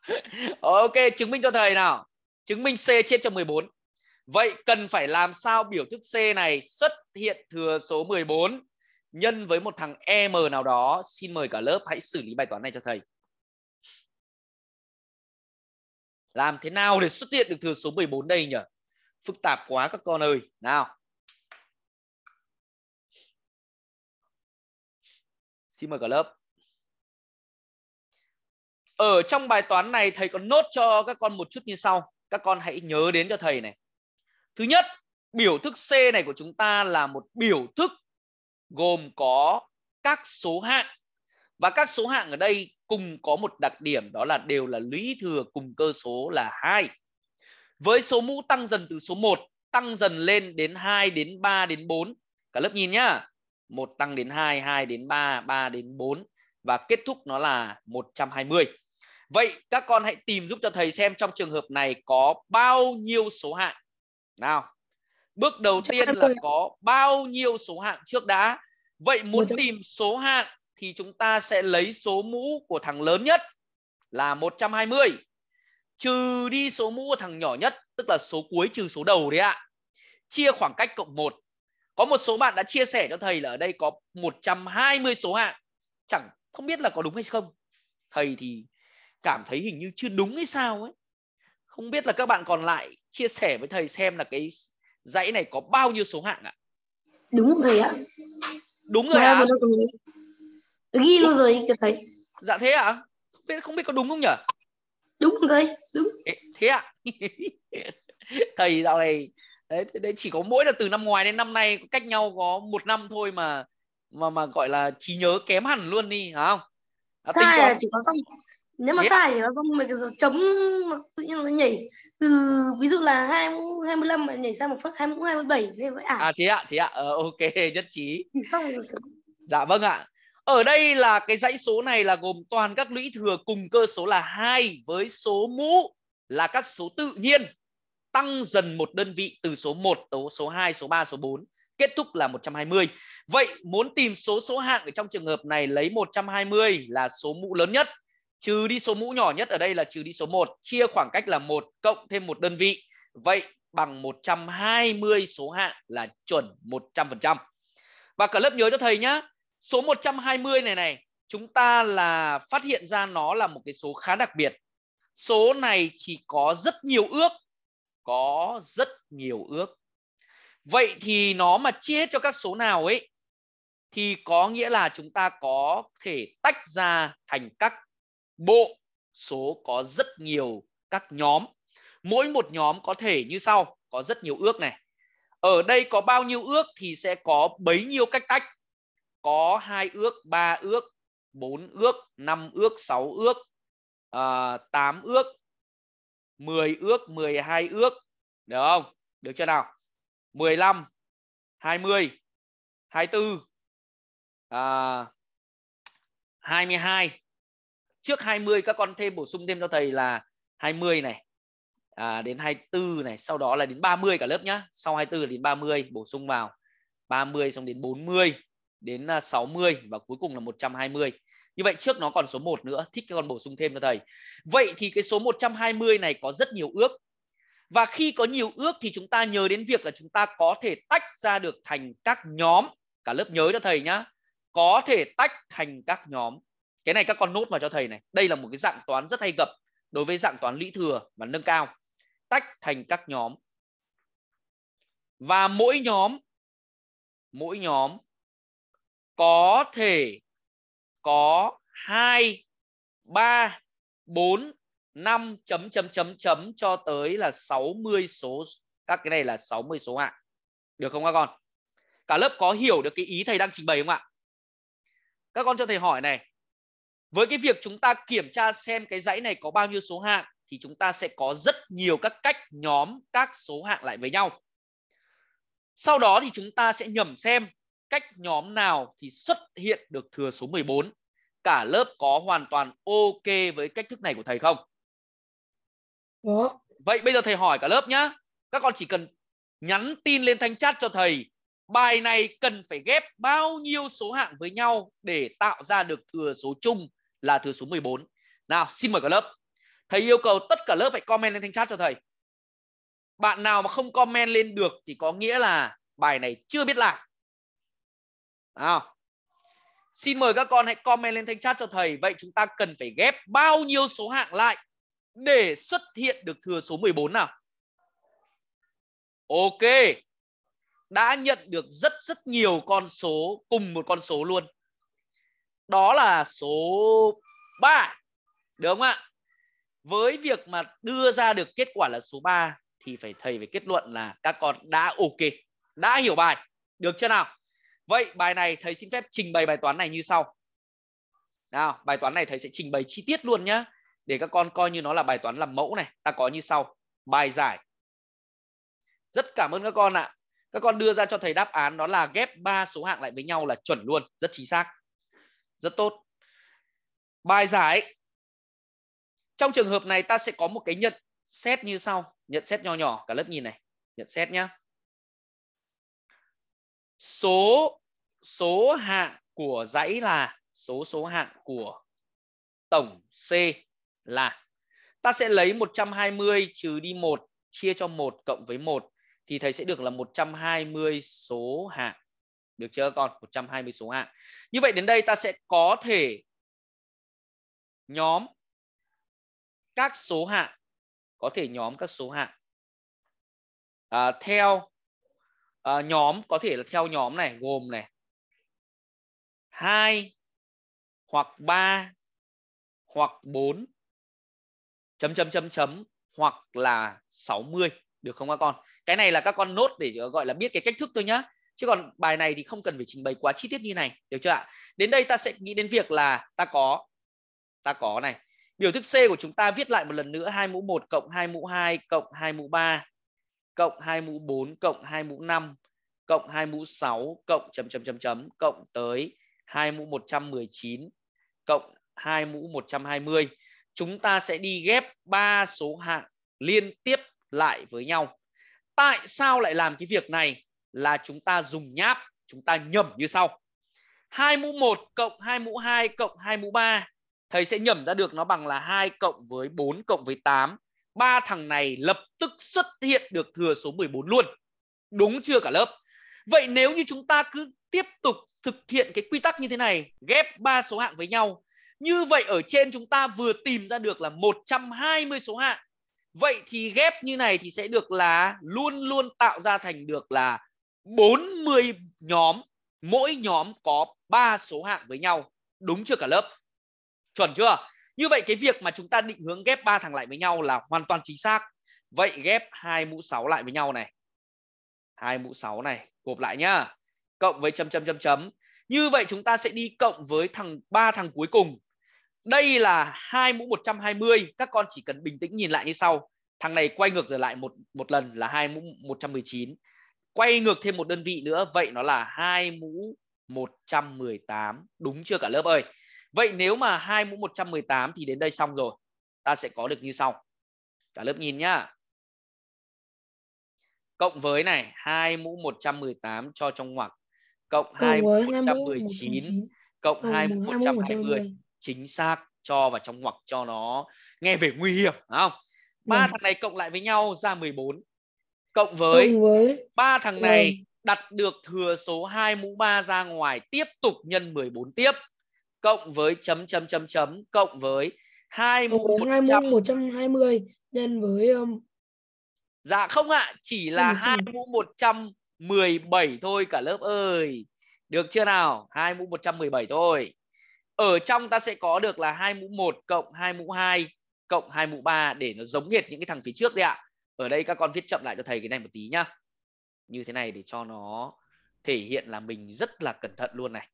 ok chứng minh cho thầy nào chứng minh c chết cho 14 vậy cần phải làm sao biểu thức c này xuất hiện thừa số 14 nhân với một thằng em nào đó xin mời cả lớp hãy xử lý bài toán này cho thầy làm thế nào để xuất hiện được thừa số 14 đây nhỉ phức tạp quá các con ơi nào xin mời cả lớp ở trong bài toán này thầy có nốt cho các con một chút như sau các con hãy nhớ đến cho thầy này thứ nhất biểu thức c này của chúng ta là một biểu thức gồm có các số hạng và các số hạng ở đây cùng có một đặc điểm đó là đều là lũy thừa cùng cơ số là 2. Với số mũ tăng dần từ số 1 tăng dần lên đến 2 đến 3 đến 4. Cả lớp nhìn nhá. 1 tăng đến 2, 2 đến 3, 3 đến 4 và kết thúc nó là 120. Vậy các con hãy tìm giúp cho thầy xem trong trường hợp này có bao nhiêu số hạng. Nào. Bước đầu tiên là có bao nhiêu số hạng trước đã. Vậy muốn tìm số hạng thì chúng ta sẽ lấy số mũ của thằng lớn nhất là 120 trừ đi số mũ của thằng nhỏ nhất tức là số cuối trừ số đầu đấy ạ. Chia khoảng cách cộng 1. Có một số bạn đã chia sẻ cho thầy là ở đây có 120 số hạng. Chẳng không biết là có đúng hay không. Thầy thì cảm thấy hình như chưa đúng hay sao ấy. Không biết là các bạn còn lại chia sẻ với thầy xem là cái dãy này có bao nhiêu số hạng ạ? Đúng rồi thầy ạ đúng rồi à? ghi luôn rồi cho thấy dạ thế à biết không biết có đúng không nhở đúng rồi đúng thế, thế à thầy dạo này đấy đấy chỉ có mỗi là từ năm ngoài đến năm nay cách nhau có một năm thôi mà mà mà gọi là trí nhớ kém hẳn luôn đi hả không à, sai là chỉ có xong nếu mà sai thì nó không mình chấm tự nhiên nó nhảy từ ví dụ là hai hai mươi lăm nhảy sang một phát hai hai mươi bảy nên phải à thế ạ thế ạ ờ, ok nhất trí không dạ vâng ạ ở đây là cái dãy số này là gồm toàn các lũy thừa cùng cơ số là hai với số mũ là các số tự nhiên tăng dần một đơn vị từ số 1 số 2, số 3, số 4 kết thúc là 120. Vậy muốn tìm số số hạng ở trong trường hợp này lấy 120 là số mũ lớn nhất trừ đi số mũ nhỏ nhất ở đây là trừ đi số 1, chia khoảng cách là 1 cộng thêm một đơn vị. Vậy bằng 120 số hạng là chuẩn 100%. Và cả lớp nhớ cho thầy nhá, số 120 này này, chúng ta là phát hiện ra nó là một cái số khá đặc biệt. Số này chỉ có rất nhiều ước, có rất nhiều ước. Vậy thì nó mà chia hết cho các số nào ấy thì có nghĩa là chúng ta có thể tách ra thành các bộ số có rất nhiều các nhóm. Mỗi một nhóm có thể như sau, có rất nhiều ước này. Ở đây có bao nhiêu ước thì sẽ có bấy nhiêu cách tách. Có hai ước, ba ước, bốn ước, năm ước, sáu ước, uh, ước, 10 ước, 12 ước. Được không? Được chưa nào? 15, 20, 24, uh, 22, trước 20 các con thêm bổ sung thêm cho thầy là 20 này à, đến 24 này sau đó là đến 30 cả lớp nhá sau 24 là đến 30 bổ sung vào 30 xong đến 40 đến 60 à, và cuối cùng là 120 như vậy trước nó còn số 1 nữa thích các con bổ sung thêm cho thầy vậy thì cái số 120 này có rất nhiều ước và khi có nhiều ước thì chúng ta nhớ đến việc là chúng ta có thể tách ra được thành các nhóm cả lớp nhớ cho thầy nhá có thể tách thành các nhóm cái này các con nốt vào cho thầy này đây là một cái dạng toán rất hay gặp đối với dạng toán lũy thừa và nâng cao tách thành các nhóm và mỗi nhóm mỗi nhóm có thể có hai ba bốn năm chấm chấm chấm chấm cho tới là 60 số các cái này là 60 số ạ Được không các con? Cả lớp có hiểu được cái ý thầy đang trình bày không ạ? Các con cho thầy hỏi này, với cái việc chúng ta kiểm tra xem cái dãy này có bao nhiêu số hạng thì chúng ta sẽ có rất nhiều các cách nhóm các số hạng lại với nhau. Sau đó thì chúng ta sẽ nhẩm xem cách nhóm nào thì xuất hiện được thừa số 14. Cả lớp có hoàn toàn ok với cách thức này của thầy không? Được. Vậy bây giờ thầy hỏi cả lớp nhá. Các con chỉ cần nhắn tin lên thanh chat cho thầy bài này cần phải ghép bao nhiêu số hạng với nhau để tạo ra được thừa số chung là thứ số 14. Nào, xin mời cả lớp. Thầy yêu cầu tất cả lớp phải comment lên thanh chat cho thầy. Bạn nào mà không comment lên được thì có nghĩa là bài này chưa biết làm. Nào. Xin mời các con hãy comment lên thanh chat cho thầy. Vậy chúng ta cần phải ghép bao nhiêu số hạng lại để xuất hiện được thừa số 14 nào? Ok. Đã nhận được rất rất nhiều con số cùng một con số luôn đó là số 3 được không ạ với việc mà đưa ra được kết quả là số 3 thì phải thầy phải kết luận là các con đã ok đã hiểu bài được chưa nào vậy bài này thầy xin phép trình bày bài toán này như sau nào bài toán này thầy sẽ trình bày chi tiết luôn nhá để các con coi như nó là bài toán làm mẫu này ta có như sau bài giải rất cảm ơn các con ạ các con đưa ra cho thầy đáp án đó là ghép ba số hạng lại với nhau là chuẩn luôn rất chính xác rất tốt bài giải trong trường hợp này ta sẽ có một cái nhận xét như sau nhận xét nho nhỏ cả lớp nhìn này nhận xét nhá số số hạng của dãy là số số hạng của tổng C là ta sẽ lấy 120 trừ đi 1 chia cho 1 cộng với 1 thì thầy sẽ được là 120 số hạng được chưa con 120 số hạng như vậy đến đây ta sẽ có thể nhóm các số hạng có thể nhóm các số hạng à, theo à, nhóm có thể là theo nhóm này gồm này hai hoặc ba hoặc bốn chấm chấm chấm chấm hoặc là 60 được không các con? Cái này là các con nốt để gọi là biết cái cách thức thôi nhá chứ còn bài này thì không cần phải trình bày quá chi tiết như này được chưa ạ đến đây ta sẽ nghĩ đến việc là ta có ta có này biểu thức C của chúng ta viết lại một lần nữa hai mũ 1 cộng hai mũ 2 cộng hai mũ 3 cộng hai mũ 4 cộng hai mũ 5 cộng hai mũ 6 cộng chấm chấm chấm chấm cộng tới hai mũ 119 cộng hai mũ 120. Chúng ta sẽ đi ghép ba số hạng liên tiếp lại với nhau. Tại sao lại làm cái việc này? là chúng ta dùng nháp, chúng ta nhẩm như sau. 2 mũ 1 cộng 2 mũ 2 cộng 2 mũ 3. Thầy sẽ nhẩm ra được nó bằng là 2 cộng với 4 cộng với 8. Ba thằng này lập tức xuất hiện được thừa số 14 luôn. Đúng chưa cả lớp? Vậy nếu như chúng ta cứ tiếp tục thực hiện cái quy tắc như thế này, ghép ba số hạng với nhau. Như vậy ở trên chúng ta vừa tìm ra được là 120 số hạng. Vậy thì ghép như này thì sẽ được là luôn luôn tạo ra thành được là 40 nhóm, mỗi nhóm có 3 số hạng với nhau, đúng chưa cả lớp? Chuẩn chưa? Như vậy cái việc mà chúng ta định hướng ghép 3 thằng lại với nhau là hoàn toàn chính xác. Vậy ghép 2 mũ 6 lại với nhau này. 2 mũ 6 này, gộp lại nhá. Cộng với chấm chấm chấm chấm. Như vậy chúng ta sẽ đi cộng với thằng ba thằng cuối cùng. Đây là 2 mũ 120, các con chỉ cần bình tĩnh nhìn lại như sau. Thằng này quay ngược trở lại một một lần là 2 mũ 119 quay ngược thêm một đơn vị nữa vậy nó là hai mũ 118 đúng chưa cả lớp ơi vậy nếu mà hai mũ 118 thì đến đây xong rồi ta sẽ có được như sau cả lớp nhìn nhá cộng với này hai mũ 118 cho trong ngoặc cộng, hai 2 mũ 119, 119 cộng, hai 2 mũ 120, 120 chính xác cho vào trong ngoặc cho nó nghe về nguy hiểm đúng không? Ba vâng. thằng này cộng lại với nhau ra 14 cộng với, cộng với... 3 thằng ừ. này ừ. đặt được thừa số 2 mũ 3 ra ngoài tiếp tục nhân 14 tiếp cộng với chấm chấm chấm chấm cộng với 2 mũ 100 120 nhân với um... Dạ không ạ, chỉ là 2 mũ 117 thôi cả lớp ơi. Được chưa nào? 2 mũ 117 thôi. Ở trong ta sẽ có được là 2 mũ 1 cộng 2 mũ 2 cộng 2 mũ 3 để nó giống hệt những cái thằng phía trước đấy ạ ở đây các con viết chậm lại cho thầy cái này một tí nhá như thế này để cho nó thể hiện là mình rất là cẩn thận luôn này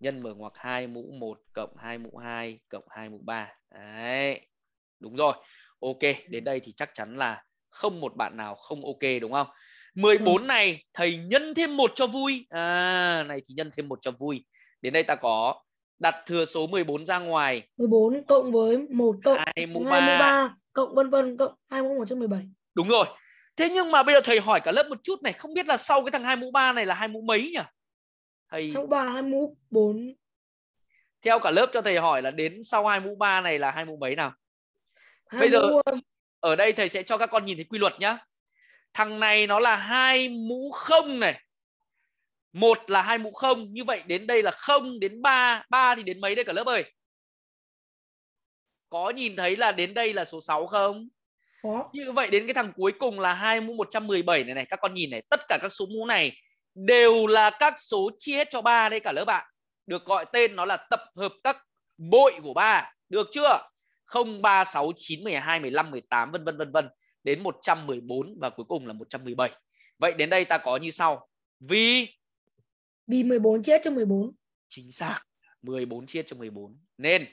nhân mở ngoặc 2 mũ 1 cộng 2 mũ 2 cộng 2 mũ 3 đấy đúng rồi ok đến đây thì chắc chắn là không một bạn nào không ok đúng không 14 ừ. này thầy nhân thêm một cho vui à này thì nhân thêm một cho vui đến đây ta có đặt thừa số 14 ra ngoài 14 cộng với 1 cộng 2 mũ 3, 2 mũ 3 cộng vân vân cộng 2 mũ 117 đúng rồi thế nhưng mà bây giờ thầy hỏi cả lớp một chút này không biết là sau cái thằng hai mũ ba này là hai mũ mấy nhỉ thầy mũ ba hai mũ bốn theo cả lớp cho thầy hỏi là đến sau hai mũ ba này là hai mũ mấy nào hai bây mũ... giờ ở đây thầy sẽ cho các con nhìn thấy quy luật nhá thằng này nó là hai mũ không này một là hai mũ không như vậy đến đây là không đến ba ba thì đến mấy đây cả lớp ơi có nhìn thấy là đến đây là số 6 không đó. Như vậy đến cái thằng cuối cùng là hai mũ 117 này này, các con nhìn này, tất cả các số mũ này đều là các số chia hết cho ba đây cả lớp bạn. Được gọi tên nó là tập hợp các bội của ba, được chưa? 0 3 6 9 12 15 18 vân vân vân vân đến 114 và cuối cùng là 117. Vậy đến đây ta có như sau. Vì vì 14 chia cho 14. Chính xác. 14 chia cho 14. Nên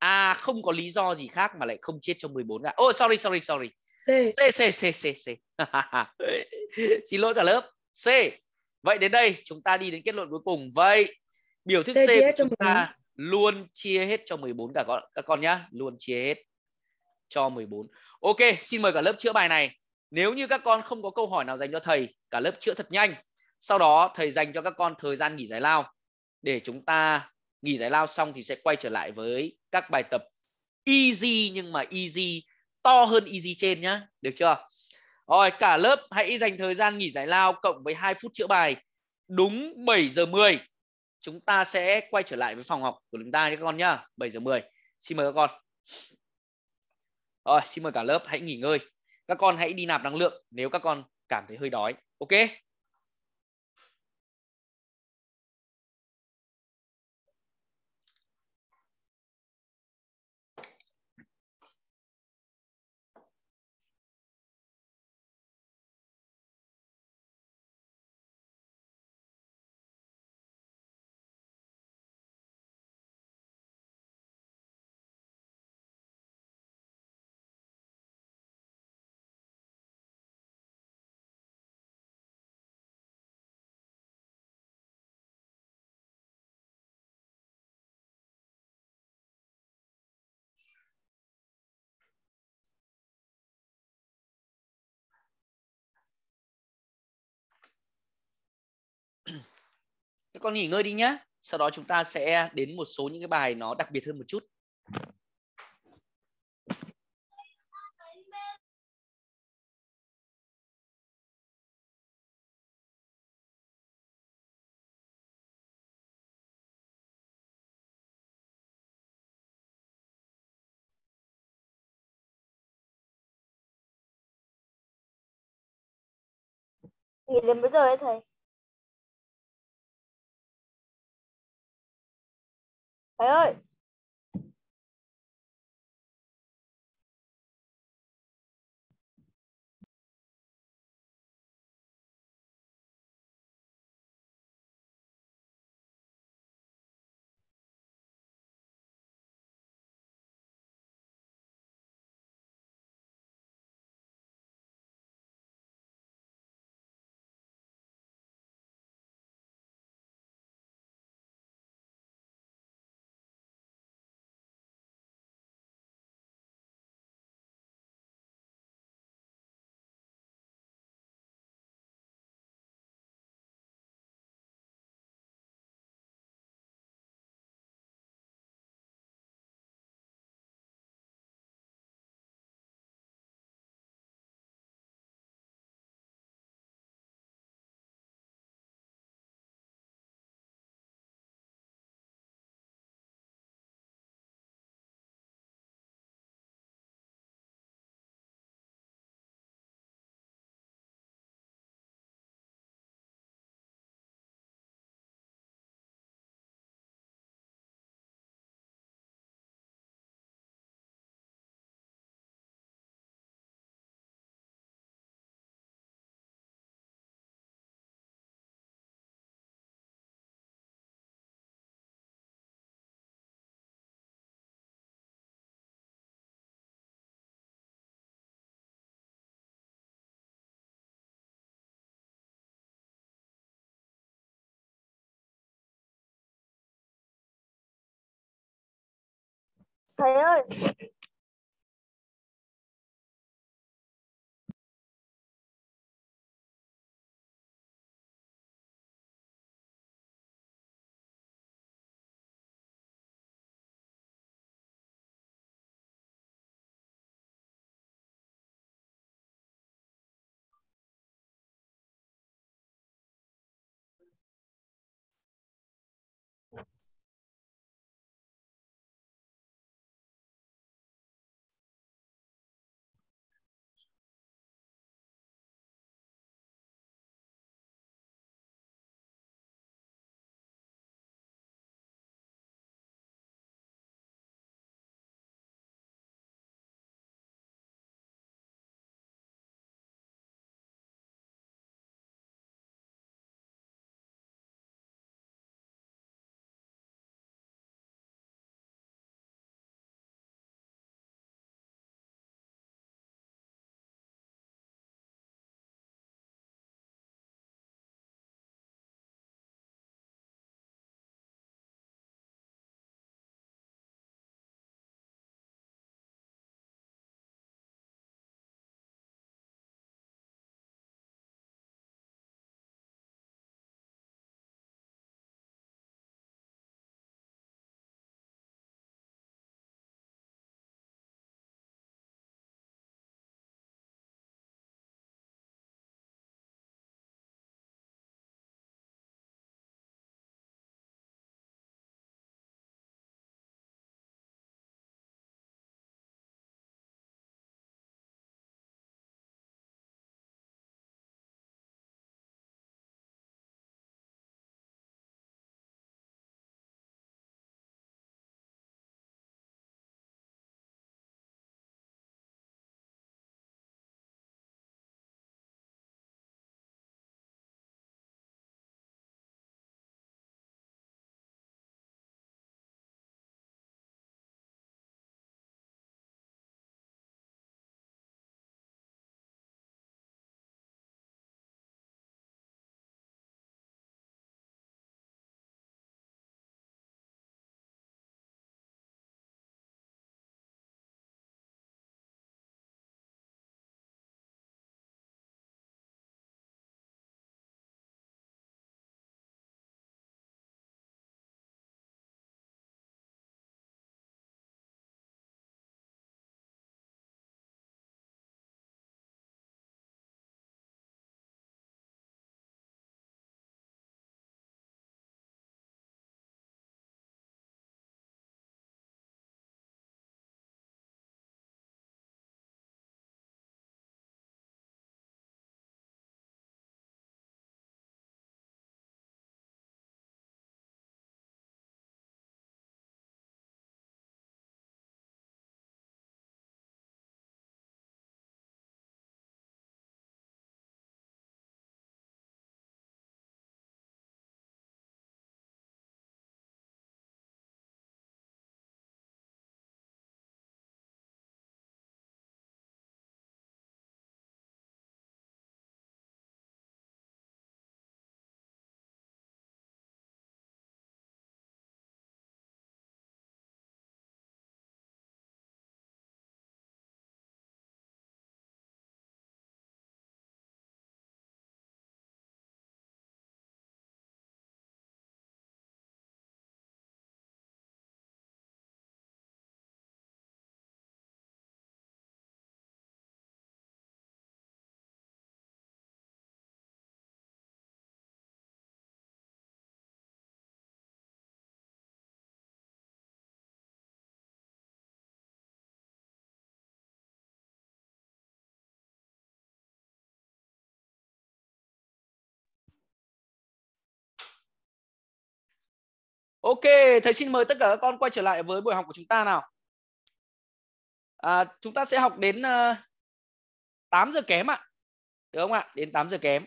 A à, không có lý do gì khác mà lại không chết cho 14 gã. Oh sorry sorry sorry. C C C C C. Xin lỗi cả lớp. C. Vậy đến đây chúng ta đi đến kết luận cuối cùng. Vậy biểu thức C, C của chúng ta luôn chia hết cho 14 cả con các con nhá, luôn chia hết cho 14. Ok, xin mời cả lớp chữa bài này. Nếu như các con không có câu hỏi nào dành cho thầy, cả lớp chữa thật nhanh. Sau đó thầy dành cho các con thời gian nghỉ giải lao để chúng ta nghỉ giải lao xong thì sẽ quay trở lại với các bài tập easy nhưng mà easy to hơn easy trên nhá được chưa rồi cả lớp hãy dành thời gian nghỉ giải lao cộng với 2 phút chữa bài đúng 7 giờ 10 chúng ta sẽ quay trở lại với phòng học của chúng ta nhé các con nhá 7 giờ 10 xin mời các con rồi xin mời cả lớp hãy nghỉ ngơi các con hãy đi nạp năng lượng nếu các con cảm thấy hơi đói ok các con nghỉ ngơi đi nhá sau đó chúng ta sẽ đến một số những cái bài nó đặc biệt hơn một chút nghỉ đến bây giờ ấy thầy thầy ơi prayers Ok, thầy xin mời tất cả các con quay trở lại với buổi học của chúng ta nào. À, chúng ta sẽ học đến uh, ờ, 8 giờ kém ạ. À. Được không ạ? Đến 8 giờ kém.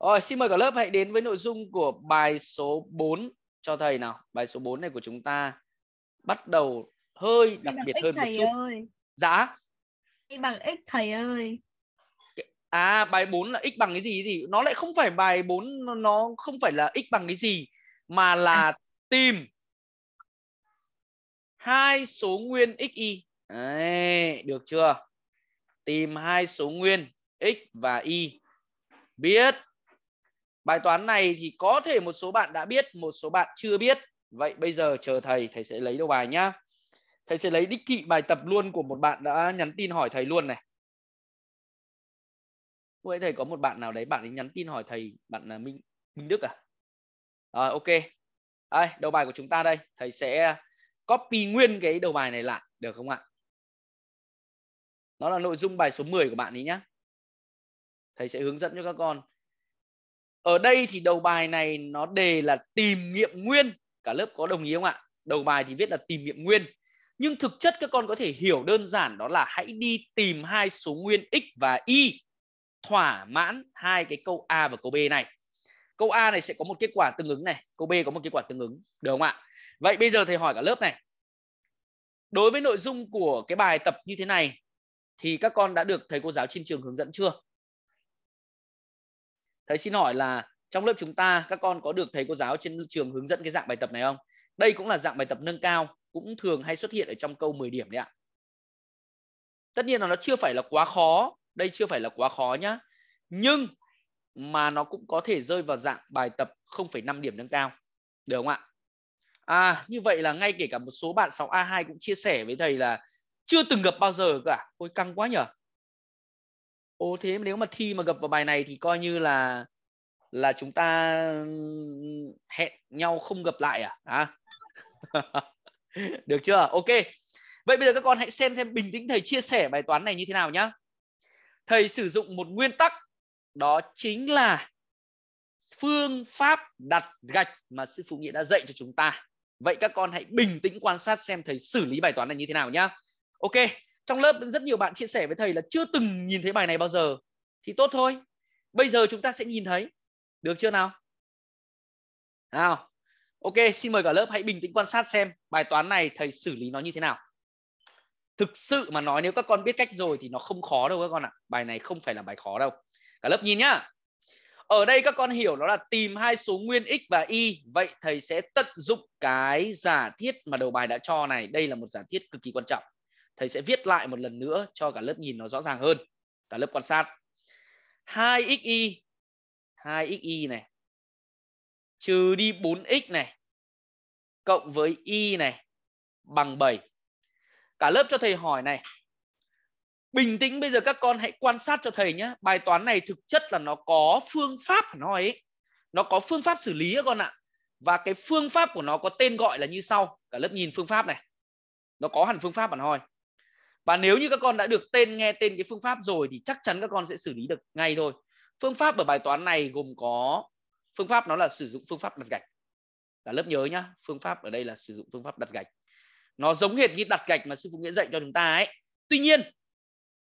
Rồi, xin mời cả lớp hãy đến với nội dung của bài số 4 cho thầy nào. Bài số 4 này của chúng ta bắt đầu hơi đặc biệt hơn một chút. Ơi. Dạ. Y bằng x thầy ơi. À bài 4 là x bằng cái gì cái gì? Nó lại không phải bài 4 nó không phải là x bằng cái gì mà là à tìm hai số nguyên xy. Đấy, được chưa? Tìm hai số nguyên x và y. Biết. Bài toán này thì có thể một số bạn đã biết, một số bạn chưa biết. Vậy bây giờ chờ thầy, thầy sẽ lấy đâu bài nhá. Thầy sẽ lấy đích thị bài tập luôn của một bạn đã nhắn tin hỏi thầy luôn này. vậy thầy có một bạn nào đấy, bạn ấy nhắn tin hỏi thầy, bạn là Minh Minh Đức à? À ok, đây đầu bài của chúng ta đây thầy sẽ copy nguyên cái đầu bài này lại được không ạ nó là nội dung bài số 10 của bạn ấy nhá thầy sẽ hướng dẫn cho các con ở đây thì đầu bài này nó đề là tìm nghiệm nguyên cả lớp có đồng ý không ạ đầu bài thì viết là tìm nghiệm nguyên nhưng thực chất các con có thể hiểu đơn giản đó là hãy đi tìm hai số nguyên x và y thỏa mãn hai cái câu a và câu b này câu A này sẽ có một kết quả tương ứng này câu B có một kết quả tương ứng được không ạ vậy bây giờ thầy hỏi cả lớp này đối với nội dung của cái bài tập như thế này thì các con đã được thầy cô giáo trên trường hướng dẫn chưa thầy xin hỏi là trong lớp chúng ta các con có được thầy cô giáo trên trường hướng dẫn cái dạng bài tập này không đây cũng là dạng bài tập nâng cao cũng thường hay xuất hiện ở trong câu 10 điểm đấy ạ tất nhiên là nó chưa phải là quá khó đây chưa phải là quá khó nhá nhưng mà nó cũng có thể rơi vào dạng bài tập 0,5 điểm nâng cao. Được không ạ? À, như vậy là ngay kể cả một số bạn 6A2 cũng chia sẻ với thầy là chưa từng gặp bao giờ cả. Ôi căng quá nhở. Ô thế nếu mà thi mà gặp vào bài này thì coi như là là chúng ta hẹn nhau không gặp lại à? à? Được chưa? Ok. Vậy bây giờ các con hãy xem xem bình tĩnh thầy chia sẻ bài toán này như thế nào nhá. Thầy sử dụng một nguyên tắc đó chính là phương pháp đặt gạch mà sư phụ nghĩa đã dạy cho chúng ta vậy các con hãy bình tĩnh quan sát xem thầy xử lý bài toán này như thế nào nhá ok trong lớp rất nhiều bạn chia sẻ với thầy là chưa từng nhìn thấy bài này bao giờ thì tốt thôi bây giờ chúng ta sẽ nhìn thấy được chưa nào nào ok xin mời cả lớp hãy bình tĩnh quan sát xem bài toán này thầy xử lý nó như thế nào thực sự mà nói nếu các con biết cách rồi thì nó không khó đâu các con ạ à. bài này không phải là bài khó đâu Cả lớp nhìn nhá. Ở đây các con hiểu nó là tìm hai số nguyên x và y. Vậy thầy sẽ tận dụng cái giả thiết mà đầu bài đã cho này. Đây là một giả thiết cực kỳ quan trọng. Thầy sẽ viết lại một lần nữa cho cả lớp nhìn nó rõ ràng hơn. Cả lớp quan sát. 2xy 2xy này trừ đi 4x này cộng với y này bằng 7. Cả lớp cho thầy hỏi này, bình tĩnh bây giờ các con hãy quan sát cho thầy nhé bài toán này thực chất là nó có phương pháp của nó ấy nó có phương pháp xử lý các con ạ và cái phương pháp của nó có tên gọi là như sau cả lớp nhìn phương pháp này nó có hẳn phương pháp bạn hỏi và nếu như các con đã được tên nghe tên cái phương pháp rồi thì chắc chắn các con sẽ xử lý được ngay thôi phương pháp ở bài toán này gồm có phương pháp nó là sử dụng phương pháp đặt gạch cả lớp nhớ nhá phương pháp ở đây là sử dụng phương pháp đặt gạch nó giống hệt như đặt gạch mà sư phụ nghĩa dạy cho chúng ta ấy tuy nhiên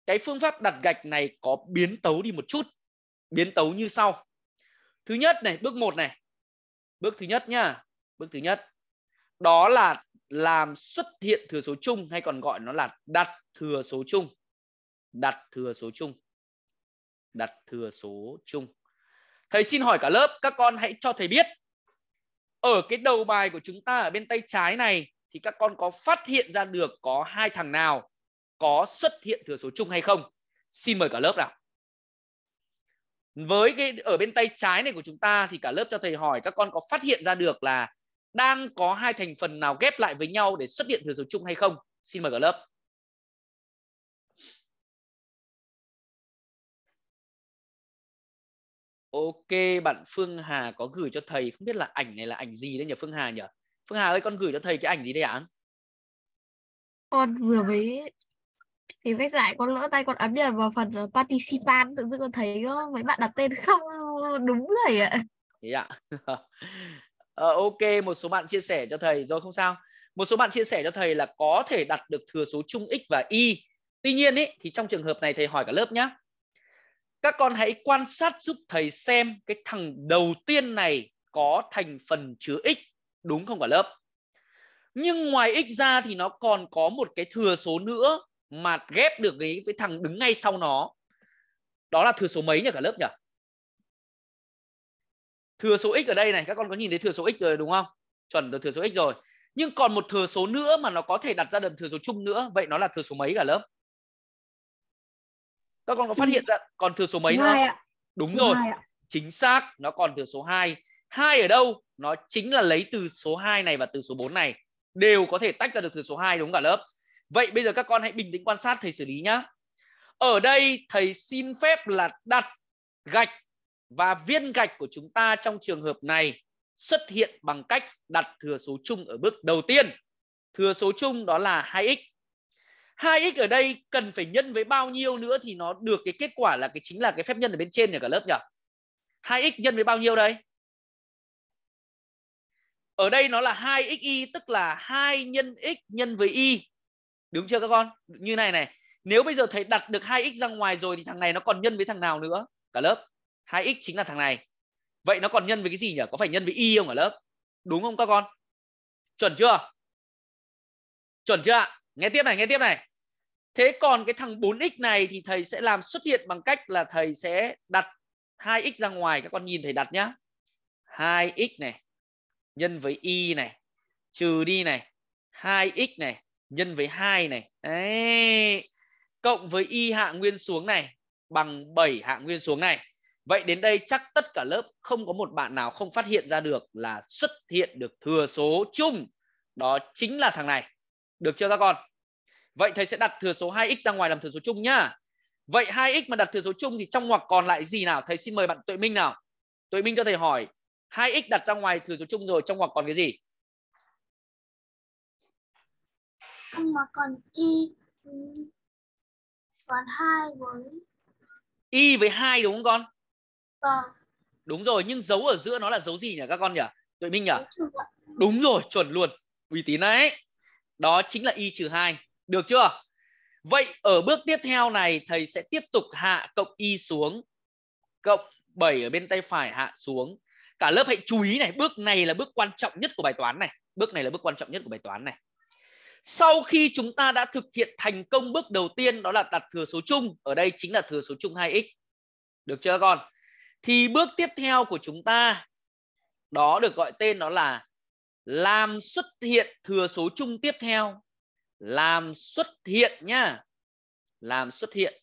cái phương pháp đặt gạch này có biến tấu đi một chút biến tấu như sau thứ nhất này bước một này bước thứ nhất nhá bước thứ nhất đó là làm xuất hiện thừa số chung hay còn gọi nó là đặt thừa số chung đặt thừa số chung đặt thừa số chung thầy xin hỏi cả lớp các con hãy cho thầy biết ở cái đầu bài của chúng ta ở bên tay trái này thì các con có phát hiện ra được có hai thằng nào có xuất hiện thừa số chung hay không xin mời cả lớp nào với cái ở bên tay trái này của chúng ta thì cả lớp cho thầy hỏi các con có phát hiện ra được là đang có hai thành phần nào ghép lại với nhau để xuất hiện thừa số chung hay không xin mời cả lớp Ok, bạn Phương Hà có gửi cho thầy không biết là ảnh này là ảnh gì đấy nhỉ Phương Hà nhỉ? Phương Hà ơi con gửi cho thầy cái ảnh gì đấy ạ? Con vừa mới thì vách giải con lỡ tay con ấn nhầm vào phần ờ, participant tự dưng con thấy mấy bạn đặt tên không đúng thầy ạ dạ ờ, ok một số bạn chia sẻ cho thầy rồi không sao một số bạn chia sẻ cho thầy là có thể đặt được thừa số chung x và y tuy nhiên ý, thì trong trường hợp này thầy hỏi cả lớp nhé các con hãy quan sát giúp thầy xem cái thằng đầu tiên này có thành phần chứa x đúng không cả lớp nhưng ngoài x ra thì nó còn có một cái thừa số nữa mà ghép được ý với thằng đứng ngay sau nó đó là thừa số mấy nhỉ cả lớp nhỉ thừa số x ở đây này các con có nhìn thấy thừa số x rồi đúng không chuẩn được thừa số x rồi nhưng còn một thừa số nữa mà nó có thể đặt ra được thừa số chung nữa vậy nó là thừa số mấy cả lớp các con có phát hiện ra còn thừa số mấy nữa không? đúng rồi chính xác nó còn thừa số 2 hai ở đâu nó chính là lấy từ số 2 này và từ số 4 này đều có thể tách ra được thừa số 2 đúng cả lớp Vậy bây giờ các con hãy bình tĩnh quan sát thầy xử lý nhá. Ở đây thầy xin phép là đặt gạch và viên gạch của chúng ta trong trường hợp này xuất hiện bằng cách đặt thừa số chung ở bước đầu tiên. Thừa số chung đó là 2x. 2x ở đây cần phải nhân với bao nhiêu nữa thì nó được cái kết quả là cái chính là cái phép nhân ở bên trên nhỉ cả lớp nhỉ? 2x nhân với bao nhiêu đây? Ở đây nó là 2xy tức là 2 nhân x nhân với y đúng chưa các con như này này nếu bây giờ thầy đặt được 2x ra ngoài rồi thì thằng này nó còn nhân với thằng nào nữa cả lớp 2x chính là thằng này vậy nó còn nhân với cái gì nhỉ có phải nhân với y không cả lớp đúng không các con chuẩn chưa chuẩn chưa ạ nghe tiếp này nghe tiếp này thế còn cái thằng 4x này thì thầy sẽ làm xuất hiện bằng cách là thầy sẽ đặt 2x ra ngoài các con nhìn thầy đặt nhá 2x này nhân với y này trừ đi này 2x này nhân với 2 này. Đấy. Cộng với y hạ nguyên xuống này bằng 7 hạ nguyên xuống này. Vậy đến đây chắc tất cả lớp không có một bạn nào không phát hiện ra được là xuất hiện được thừa số chung. Đó chính là thằng này. Được chưa các con? Vậy thầy sẽ đặt thừa số 2x ra ngoài làm thừa số chung nhá. Vậy 2x mà đặt thừa số chung thì trong ngoặc còn lại gì nào? Thầy xin mời bạn Tuệ Minh nào. Tuệ Minh cho thầy hỏi 2x đặt ra ngoài thừa số chung rồi trong ngoặc còn cái gì? nhưng mà còn y ừ, còn hai với y với hai đúng không con vâng đúng rồi nhưng dấu ở giữa nó là dấu gì nhỉ các con nhỉ Tụi minh nhỉ đúng rồi chuẩn luôn uy tín đấy đó chính là y trừ hai được chưa vậy ở bước tiếp theo này thầy sẽ tiếp tục hạ cộng y xuống cộng 7 ở bên tay phải hạ xuống cả lớp hãy chú ý này bước này là bước quan trọng nhất của bài toán này bước này là bước quan trọng nhất của bài toán này sau khi chúng ta đã thực hiện thành công bước đầu tiên đó là đặt thừa số chung ở đây chính là thừa số chung 2x được chưa con thì bước tiếp theo của chúng ta đó được gọi tên đó là làm xuất hiện thừa số chung tiếp theo làm xuất hiện nhá làm xuất hiện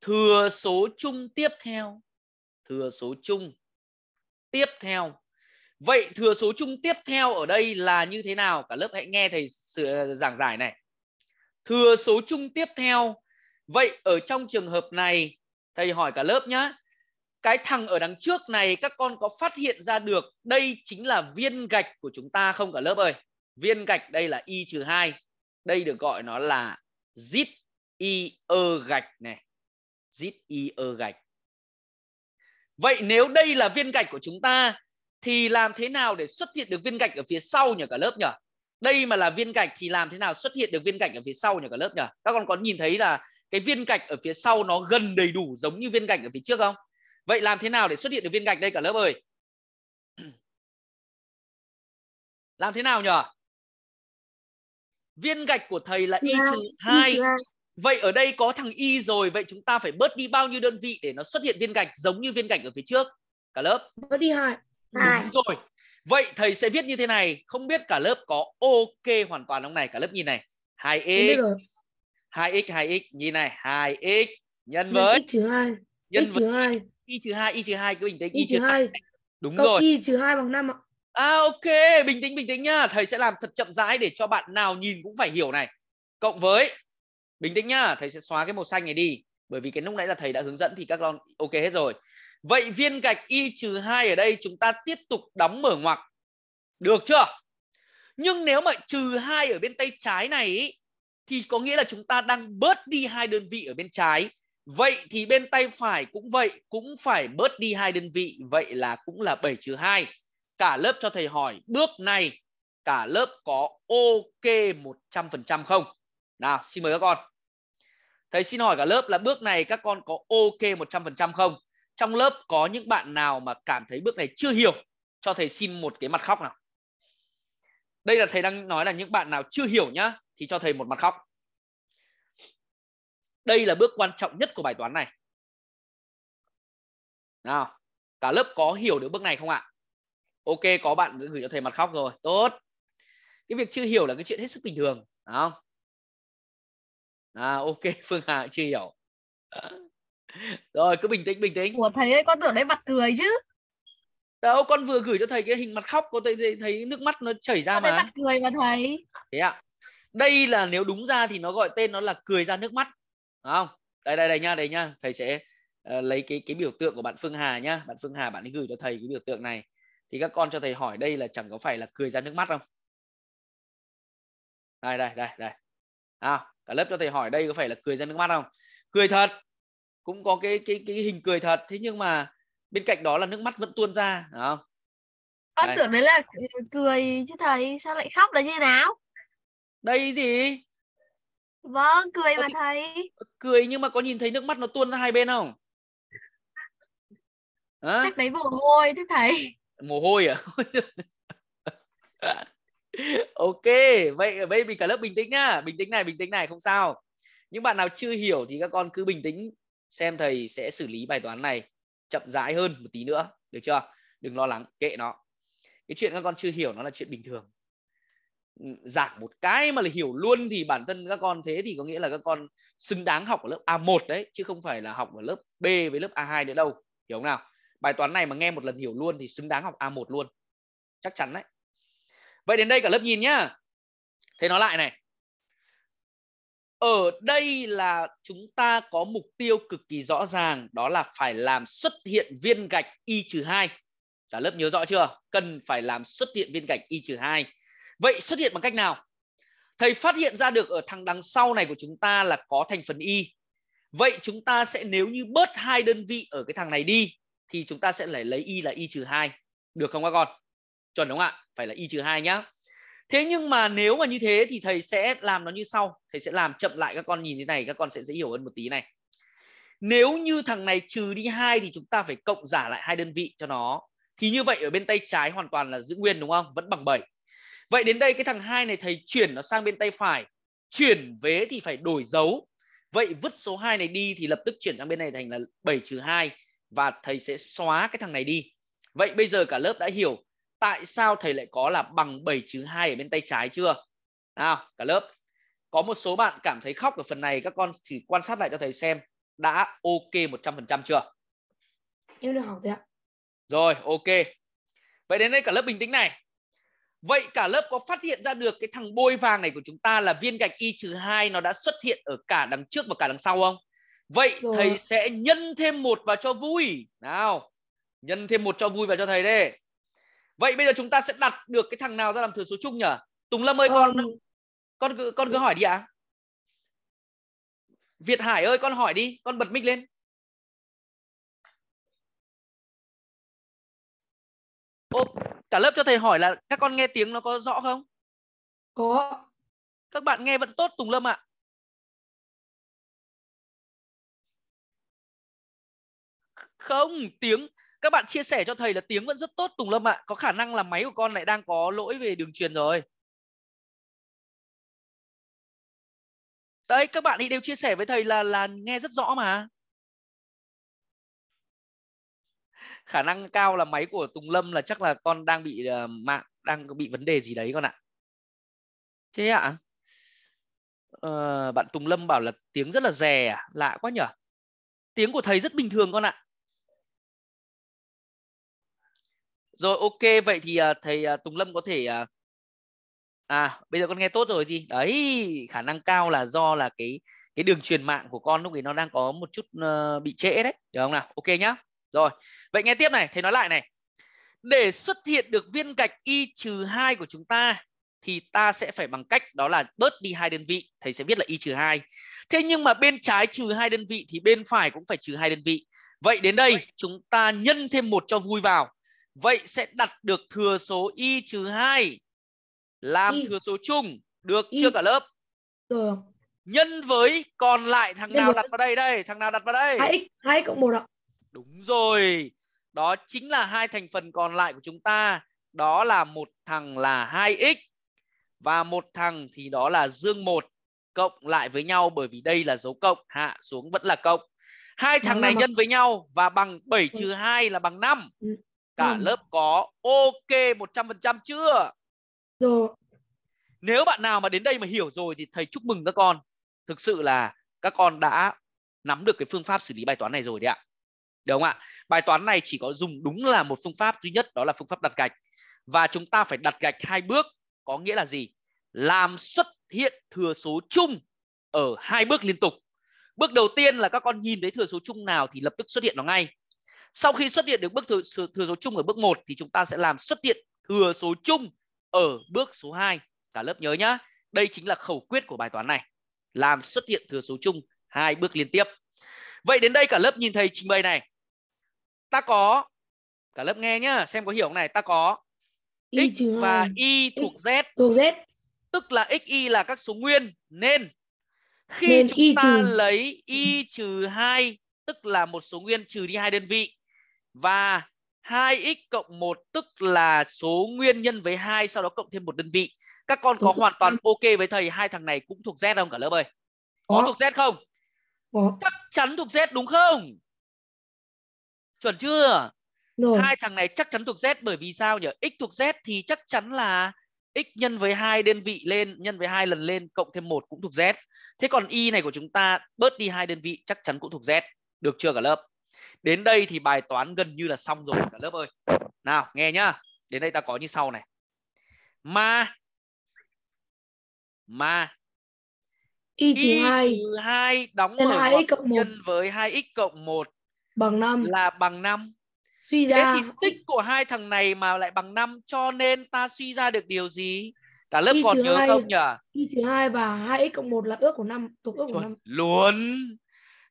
thừa số chung tiếp theo thừa số chung tiếp theo Vậy thừa số chung tiếp theo ở đây là như thế nào? Cả lớp hãy nghe thầy ờ, giảng giải này. Thừa số chung tiếp theo. Vậy ở trong trường hợp này, thầy hỏi cả lớp nhá Cái thằng ở đằng trước này các con có phát hiện ra được đây chính là viên gạch của chúng ta không cả lớp ơi? Viên gạch đây là y trừ 2. Đây được gọi nó là zit y ơ gạch này. Zit y ơ gạch. Vậy nếu đây là viên gạch của chúng ta thì làm thế nào để xuất hiện được viên gạch ở phía sau nhỉ cả lớp nhỉ? Đây mà là viên gạch thì làm thế nào xuất hiện được viên gạch ở phía sau nhỉ cả lớp nhỉ? Các con có nhìn thấy là cái viên gạch ở phía sau nó gần đầy đủ giống như viên gạch ở phía trước không? Vậy làm thế nào để xuất hiện được viên gạch đây cả lớp ơi? Làm thế nào nhỉ? Viên gạch của thầy là y trừ hai. Dạ, vậy ở đây có thằng y rồi, vậy chúng ta phải bớt đi bao nhiêu đơn vị để nó xuất hiện viên gạch giống như viên gạch ở phía trước? Cả lớp. Bớt đi hai đúng rồi vậy thầy sẽ viết như thế này không biết cả lớp có ok hoàn toàn không này cả lớp nhìn này 2x 2x 2x nhìn này 2x nhân với x trừ 2 nhân với y trừ 2 y trừ 2 cứ bình tĩnh y trừ 2 đúng rồi y trừ 2 bằng 5 ạ à ok bình tĩnh bình tĩnh nhá thầy sẽ làm thật chậm rãi để cho bạn nào nhìn cũng phải hiểu này cộng với bình tĩnh nhá thầy sẽ xóa cái màu xanh này đi bởi vì cái lúc nãy là thầy đã hướng dẫn thì các con ok hết rồi Vậy viên gạch y trừ 2 ở đây chúng ta tiếp tục đóng mở ngoặc. Được chưa? Nhưng nếu mà trừ 2 ở bên tay trái này thì có nghĩa là chúng ta đang bớt đi hai đơn vị ở bên trái. Vậy thì bên tay phải cũng vậy, cũng phải bớt đi hai đơn vị, vậy là cũng là 7 trừ 2. Cả lớp cho thầy hỏi bước này cả lớp có ok 100% không? Nào, xin mời các con. Thầy xin hỏi cả lớp là bước này các con có ok 100% không? trong lớp có những bạn nào mà cảm thấy bước này chưa hiểu cho thầy xin một cái mặt khóc nào đây là thầy đang nói là những bạn nào chưa hiểu nhá thì cho thầy một mặt khóc đây là bước quan trọng nhất của bài toán này nào cả lớp có hiểu được bước này không ạ ok có bạn gửi cho thầy mặt khóc rồi tốt cái việc chưa hiểu là cái chuyện hết sức bình thường đúng không à ok phương hà chưa hiểu rồi cứ bình tĩnh bình tĩnh của thầy ấy con tưởng đấy mặt cười chứ đâu con vừa gửi cho thầy cái hình mặt khóc có thấy thấy nước mắt nó chảy ra con mà mặt cười mà thầy thế ạ à. đây là nếu đúng ra thì nó gọi tên nó là cười ra nước mắt Đúng không đây đây đây nha đây nha thầy sẽ uh, lấy cái cái biểu tượng của bạn Phương Hà nhá bạn Phương Hà bạn ấy gửi cho thầy cái biểu tượng này thì các con cho thầy hỏi đây là chẳng có phải là cười ra nước mắt không đây đây đây đây à, cả lớp cho thầy hỏi đây có phải là cười ra nước mắt không cười thật cũng có cái cái cái hình cười thật thế nhưng mà bên cạnh đó là nước mắt vẫn tuôn ra đúng không con đấy. tưởng đấy là cười chứ thầy sao lại khóc là như nào đây gì vâng cười mà thầy cười nhưng mà có nhìn thấy nước mắt nó tuôn ra hai bên không à? chắc đấy mồ hôi thế thầy mồ hôi à ok vậy vậy mình cả lớp bình tĩnh nhá bình tĩnh này bình tĩnh này không sao những bạn nào chưa hiểu thì các con cứ bình tĩnh xem thầy sẽ xử lý bài toán này chậm rãi hơn một tí nữa được chưa đừng lo lắng kệ nó cái chuyện các con chưa hiểu nó là chuyện bình thường ừ, giảng một cái mà là hiểu luôn thì bản thân các con thế thì có nghĩa là các con xứng đáng học ở lớp A1 đấy chứ không phải là học ở lớp B với lớp A2 nữa đâu hiểu không nào bài toán này mà nghe một lần hiểu luôn thì xứng đáng học A1 luôn chắc chắn đấy vậy đến đây cả lớp nhìn nhá thế nó lại này ở đây là chúng ta có mục tiêu cực kỳ rõ ràng đó là phải làm xuất hiện viên gạch y trừ hai Cả lớp nhớ rõ chưa? Cần phải làm xuất hiện viên gạch y trừ hai Vậy xuất hiện bằng cách nào? Thầy phát hiện ra được ở thằng đằng sau này của chúng ta là có thành phần y. Vậy chúng ta sẽ nếu như bớt hai đơn vị ở cái thằng này đi thì chúng ta sẽ lại lấy y là y trừ hai Được không các con? Chuẩn đúng không ạ? Phải là y trừ hai nhá thế nhưng mà nếu mà như thế thì thầy sẽ làm nó như sau thầy sẽ làm chậm lại các con nhìn thế này các con sẽ dễ hiểu hơn một tí này nếu như thằng này trừ đi hai thì chúng ta phải cộng giả lại hai đơn vị cho nó thì như vậy ở bên tay trái hoàn toàn là giữ nguyên đúng không vẫn bằng 7 vậy đến đây cái thằng hai này thầy chuyển nó sang bên tay phải chuyển vế thì phải đổi dấu vậy vứt số 2 này đi thì lập tức chuyển sang bên này thành là 7 trừ hai và thầy sẽ xóa cái thằng này đi vậy bây giờ cả lớp đã hiểu tại sao thầy lại có là bằng 7 trừ 2 ở bên tay trái chưa? Nào, cả lớp. Có một số bạn cảm thấy khóc ở phần này, các con chỉ quan sát lại cho thầy xem đã ok 100% chưa? Em được học rồi ạ. Rồi, ok. Vậy đến đây cả lớp bình tĩnh này. Vậy cả lớp có phát hiện ra được cái thằng bôi vàng này của chúng ta là viên gạch y trừ 2 nó đã xuất hiện ở cả đằng trước và cả đằng sau không? Vậy rồi. thầy sẽ nhân thêm một vào cho vui. Nào, nhân thêm một cho vui vào cho thầy đây vậy bây giờ chúng ta sẽ đặt được cái thằng nào ra làm thừa số chung nhỉ tùng lâm ơi con ờ, con cứ, con cứ hỏi đi ạ à? việt hải ơi con hỏi đi con bật mic lên Ô, cả lớp cho thầy hỏi là các con nghe tiếng nó có rõ không có các bạn nghe vẫn tốt tùng lâm ạ không tiếng các bạn chia sẻ cho thầy là tiếng vẫn rất tốt Tùng Lâm ạ. À. Có khả năng là máy của con lại đang có lỗi về đường truyền rồi. Đấy các bạn ấy đều chia sẻ với thầy là là nghe rất rõ mà. Khả năng cao là máy của Tùng Lâm là chắc là con đang bị uh, mạng đang bị vấn đề gì đấy con ạ. Thế ạ. À? Ờ, bạn Tùng Lâm bảo là tiếng rất là rè à, lạ quá nhở. Tiếng của thầy rất bình thường con ạ. À rồi ok vậy thì uh, thầy uh, Tùng Lâm có thể uh, à bây giờ con nghe tốt rồi gì đấy khả năng cao là do là cái cái đường truyền mạng của con lúc ấy nó đang có một chút uh, bị trễ đấy được không nào ok nhá rồi vậy nghe tiếp này thầy nói lại này để xuất hiện được viên gạch y trừ hai của chúng ta thì ta sẽ phải bằng cách đó là bớt đi hai đơn vị thầy sẽ viết là y trừ hai thế nhưng mà bên trái trừ hai đơn vị thì bên phải cũng phải trừ hai đơn vị vậy đến đây chúng ta nhân thêm một cho vui vào Vậy sẽ đặt được thừa số y trừ 2 làm y. thừa số chung được y. chưa cả lớp? Được. Nhân với còn lại thằng Nhân nào đặt vào đây đây, thằng nào đặt vào đây? 2x 2 cộng 1 ạ. Đúng rồi. Đó chính là hai thành phần còn lại của chúng ta, đó là một thằng là 2x và một thằng thì đó là dương 1 cộng lại với nhau bởi vì đây là dấu cộng, hạ xuống vẫn là cộng. Hai thằng này nhân với nhau và bằng 7 ừ. trừ 2 là bằng 5 cả ừ. lớp có ok 100% chưa? Rồi. Nếu bạn nào mà đến đây mà hiểu rồi thì thầy chúc mừng các con. Thực sự là các con đã nắm được cái phương pháp xử lý bài toán này rồi đấy ạ. Đúng không ạ? Bài toán này chỉ có dùng đúng là một phương pháp duy nhất đó là phương pháp đặt gạch. Và chúng ta phải đặt gạch hai bước có nghĩa là gì? Làm xuất hiện thừa số chung ở hai bước liên tục. Bước đầu tiên là các con nhìn thấy thừa số chung nào thì lập tức xuất hiện nó ngay sau khi xuất hiện được bước thừa, thừa số chung ở bước 1 thì chúng ta sẽ làm xuất hiện thừa số chung ở bước số 2. Cả lớp nhớ nhá. Đây chính là khẩu quyết của bài toán này. Làm xuất hiện thừa số chung hai bước liên tiếp. Vậy đến đây cả lớp nhìn thấy trình bày này. Ta có cả lớp nghe nhá, xem có hiểu không này, ta có y x và hai. y thuộc x z. Thuộc z. Tức là x y là các số nguyên nên khi nên chúng y ta trừ... lấy y trừ 2 tức là một số nguyên trừ đi hai đơn vị và 2x cộng 1 tức là số nguyên nhân với 2 sau đó cộng thêm một đơn vị. Các con có hoàn toàn ok với thầy hai thằng này cũng thuộc Z không cả lớp ơi? Có thuộc Z không? Chắc chắn thuộc Z đúng không? Chuẩn chưa? Rồi. Hai thằng này chắc chắn thuộc Z bởi vì sao nhỉ? X thuộc Z thì chắc chắn là x nhân với hai đơn vị lên nhân với hai lần lên cộng thêm một cũng thuộc z. Thế còn y này của chúng ta bớt đi hai đơn vị chắc chắn cũng thuộc z. Được chưa cả lớp? đến đây thì bài toán gần như là xong rồi cả lớp ơi nào nghe nhá đến đây ta có như sau này ma ma y trừ hai hai đóng mở 2 x cộng nhân với hai x cộng một bằng năm là bằng năm. suy ra thế thì tích của hai thằng này mà lại bằng năm cho nên ta suy ra được điều gì cả lớp y còn nhớ 2, không nhỉ y trừ 2 và hai x cộng một là ước của năm thuộc ước của năm luôn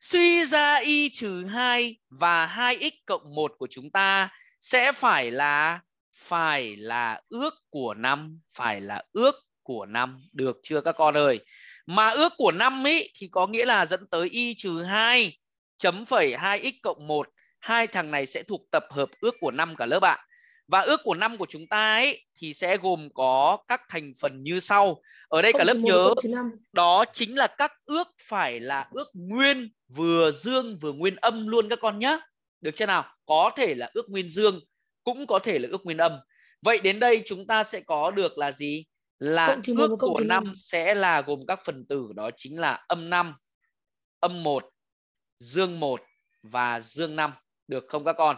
Suy ra y trừ 2 và 2x cộng 1 của chúng ta sẽ phải là phải là ước của năm, phải là ước của năm được chưa các con ơi? Mà ước của năm ấy thì có nghĩa là dẫn tới y trừ 2 chấm phẩy 2x cộng 1 hai thằng này sẽ thuộc tập hợp ước của năm cả lớp ạ. À và ước của năm của chúng ta ấy thì sẽ gồm có các thành phần như sau. Ở đây cả lớp nhớ đó chính là các ước phải là ước nguyên vừa dương vừa nguyên âm luôn các con nhé. Được chưa nào? Có thể là ước nguyên dương cũng có thể là ước nguyên âm. Vậy đến đây chúng ta sẽ có được là gì? Là ước của năm sẽ là gồm các phần tử đó chính là âm 5, âm 1, dương 1 và dương 5. Được không các con?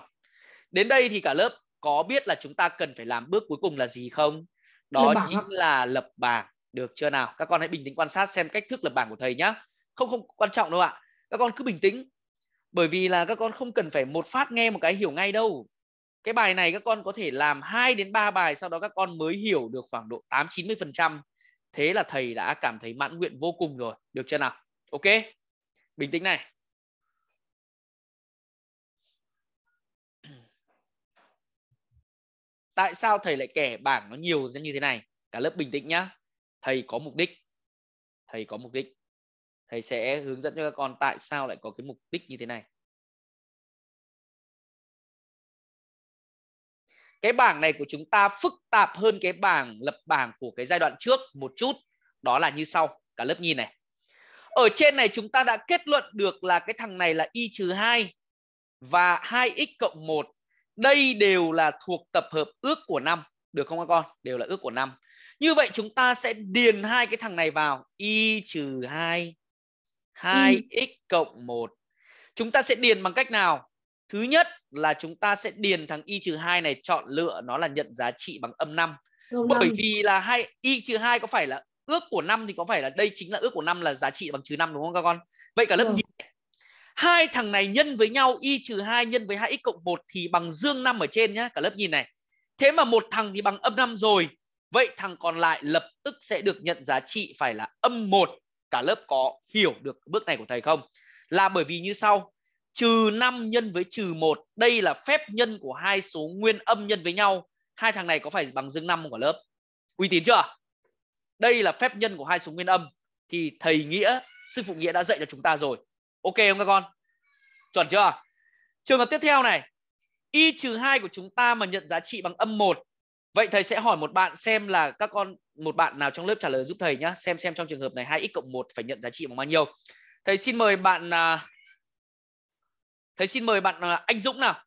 Đến đây thì cả lớp có biết là chúng ta cần phải làm bước cuối cùng là gì không đó chính là lập bảng được chưa nào các con hãy bình tĩnh quan sát xem cách thức lập bảng của thầy nhá không không quan trọng đâu ạ các con cứ bình tĩnh bởi vì là các con không cần phải một phát nghe một cái hiểu ngay đâu cái bài này các con có thể làm 2 đến 3 bài sau đó các con mới hiểu được khoảng độ 8 90 phần trăm thế là thầy đã cảm thấy mãn nguyện vô cùng rồi được chưa nào ok bình tĩnh này tại sao thầy lại kẻ bảng nó nhiều như thế này cả lớp bình tĩnh nhá thầy có mục đích thầy có mục đích thầy sẽ hướng dẫn cho các con tại sao lại có cái mục đích như thế này cái bảng này của chúng ta phức tạp hơn cái bảng lập bảng của cái giai đoạn trước một chút đó là như sau cả lớp nhìn này ở trên này chúng ta đã kết luận được là cái thằng này là y trừ 2 và 2x cộng 1 đây đều là thuộc tập hợp ước của năm được không các con đều là ước của năm như vậy chúng ta sẽ điền hai cái thằng này vào y trừ 2 2x ừ. cộng 1 chúng ta sẽ điền bằng cách nào thứ nhất là chúng ta sẽ điền thằng y trừ 2 này chọn lựa nó là nhận giá trị bằng âm 5 Đúng bởi 5. vì là hai y trừ 2 có phải là ước của năm thì có phải là đây chính là ước của năm là giá trị bằng trừ 5 đúng không các con vậy cả lớp nhìn hai thằng này nhân với nhau y trừ 2 nhân với 2x cộng 1 thì bằng dương 5 ở trên nhá, cả lớp nhìn này. Thế mà một thằng thì bằng âm 5 rồi. Vậy thằng còn lại lập tức sẽ được nhận giá trị phải là âm 1. Cả lớp có hiểu được bước này của thầy không? Là bởi vì như sau, trừ 5 nhân với trừ 1, đây là phép nhân của hai số nguyên âm nhân với nhau. Hai thằng này có phải bằng dương 5 không cả lớp? Uy tín chưa? Đây là phép nhân của hai số nguyên âm thì thầy Nghĩa, sư phụ Nghĩa đã dạy cho chúng ta rồi Ok không các con? Chuẩn chưa? Trường hợp tiếp theo này, y trừ 2 của chúng ta mà nhận giá trị bằng âm 1. Vậy thầy sẽ hỏi một bạn xem là các con một bạn nào trong lớp trả lời giúp thầy nhá, xem xem trong trường hợp này 2x cộng 1 phải nhận giá trị bằng bao nhiêu. Thầy xin mời bạn à, thầy xin mời bạn à, anh Dũng nào.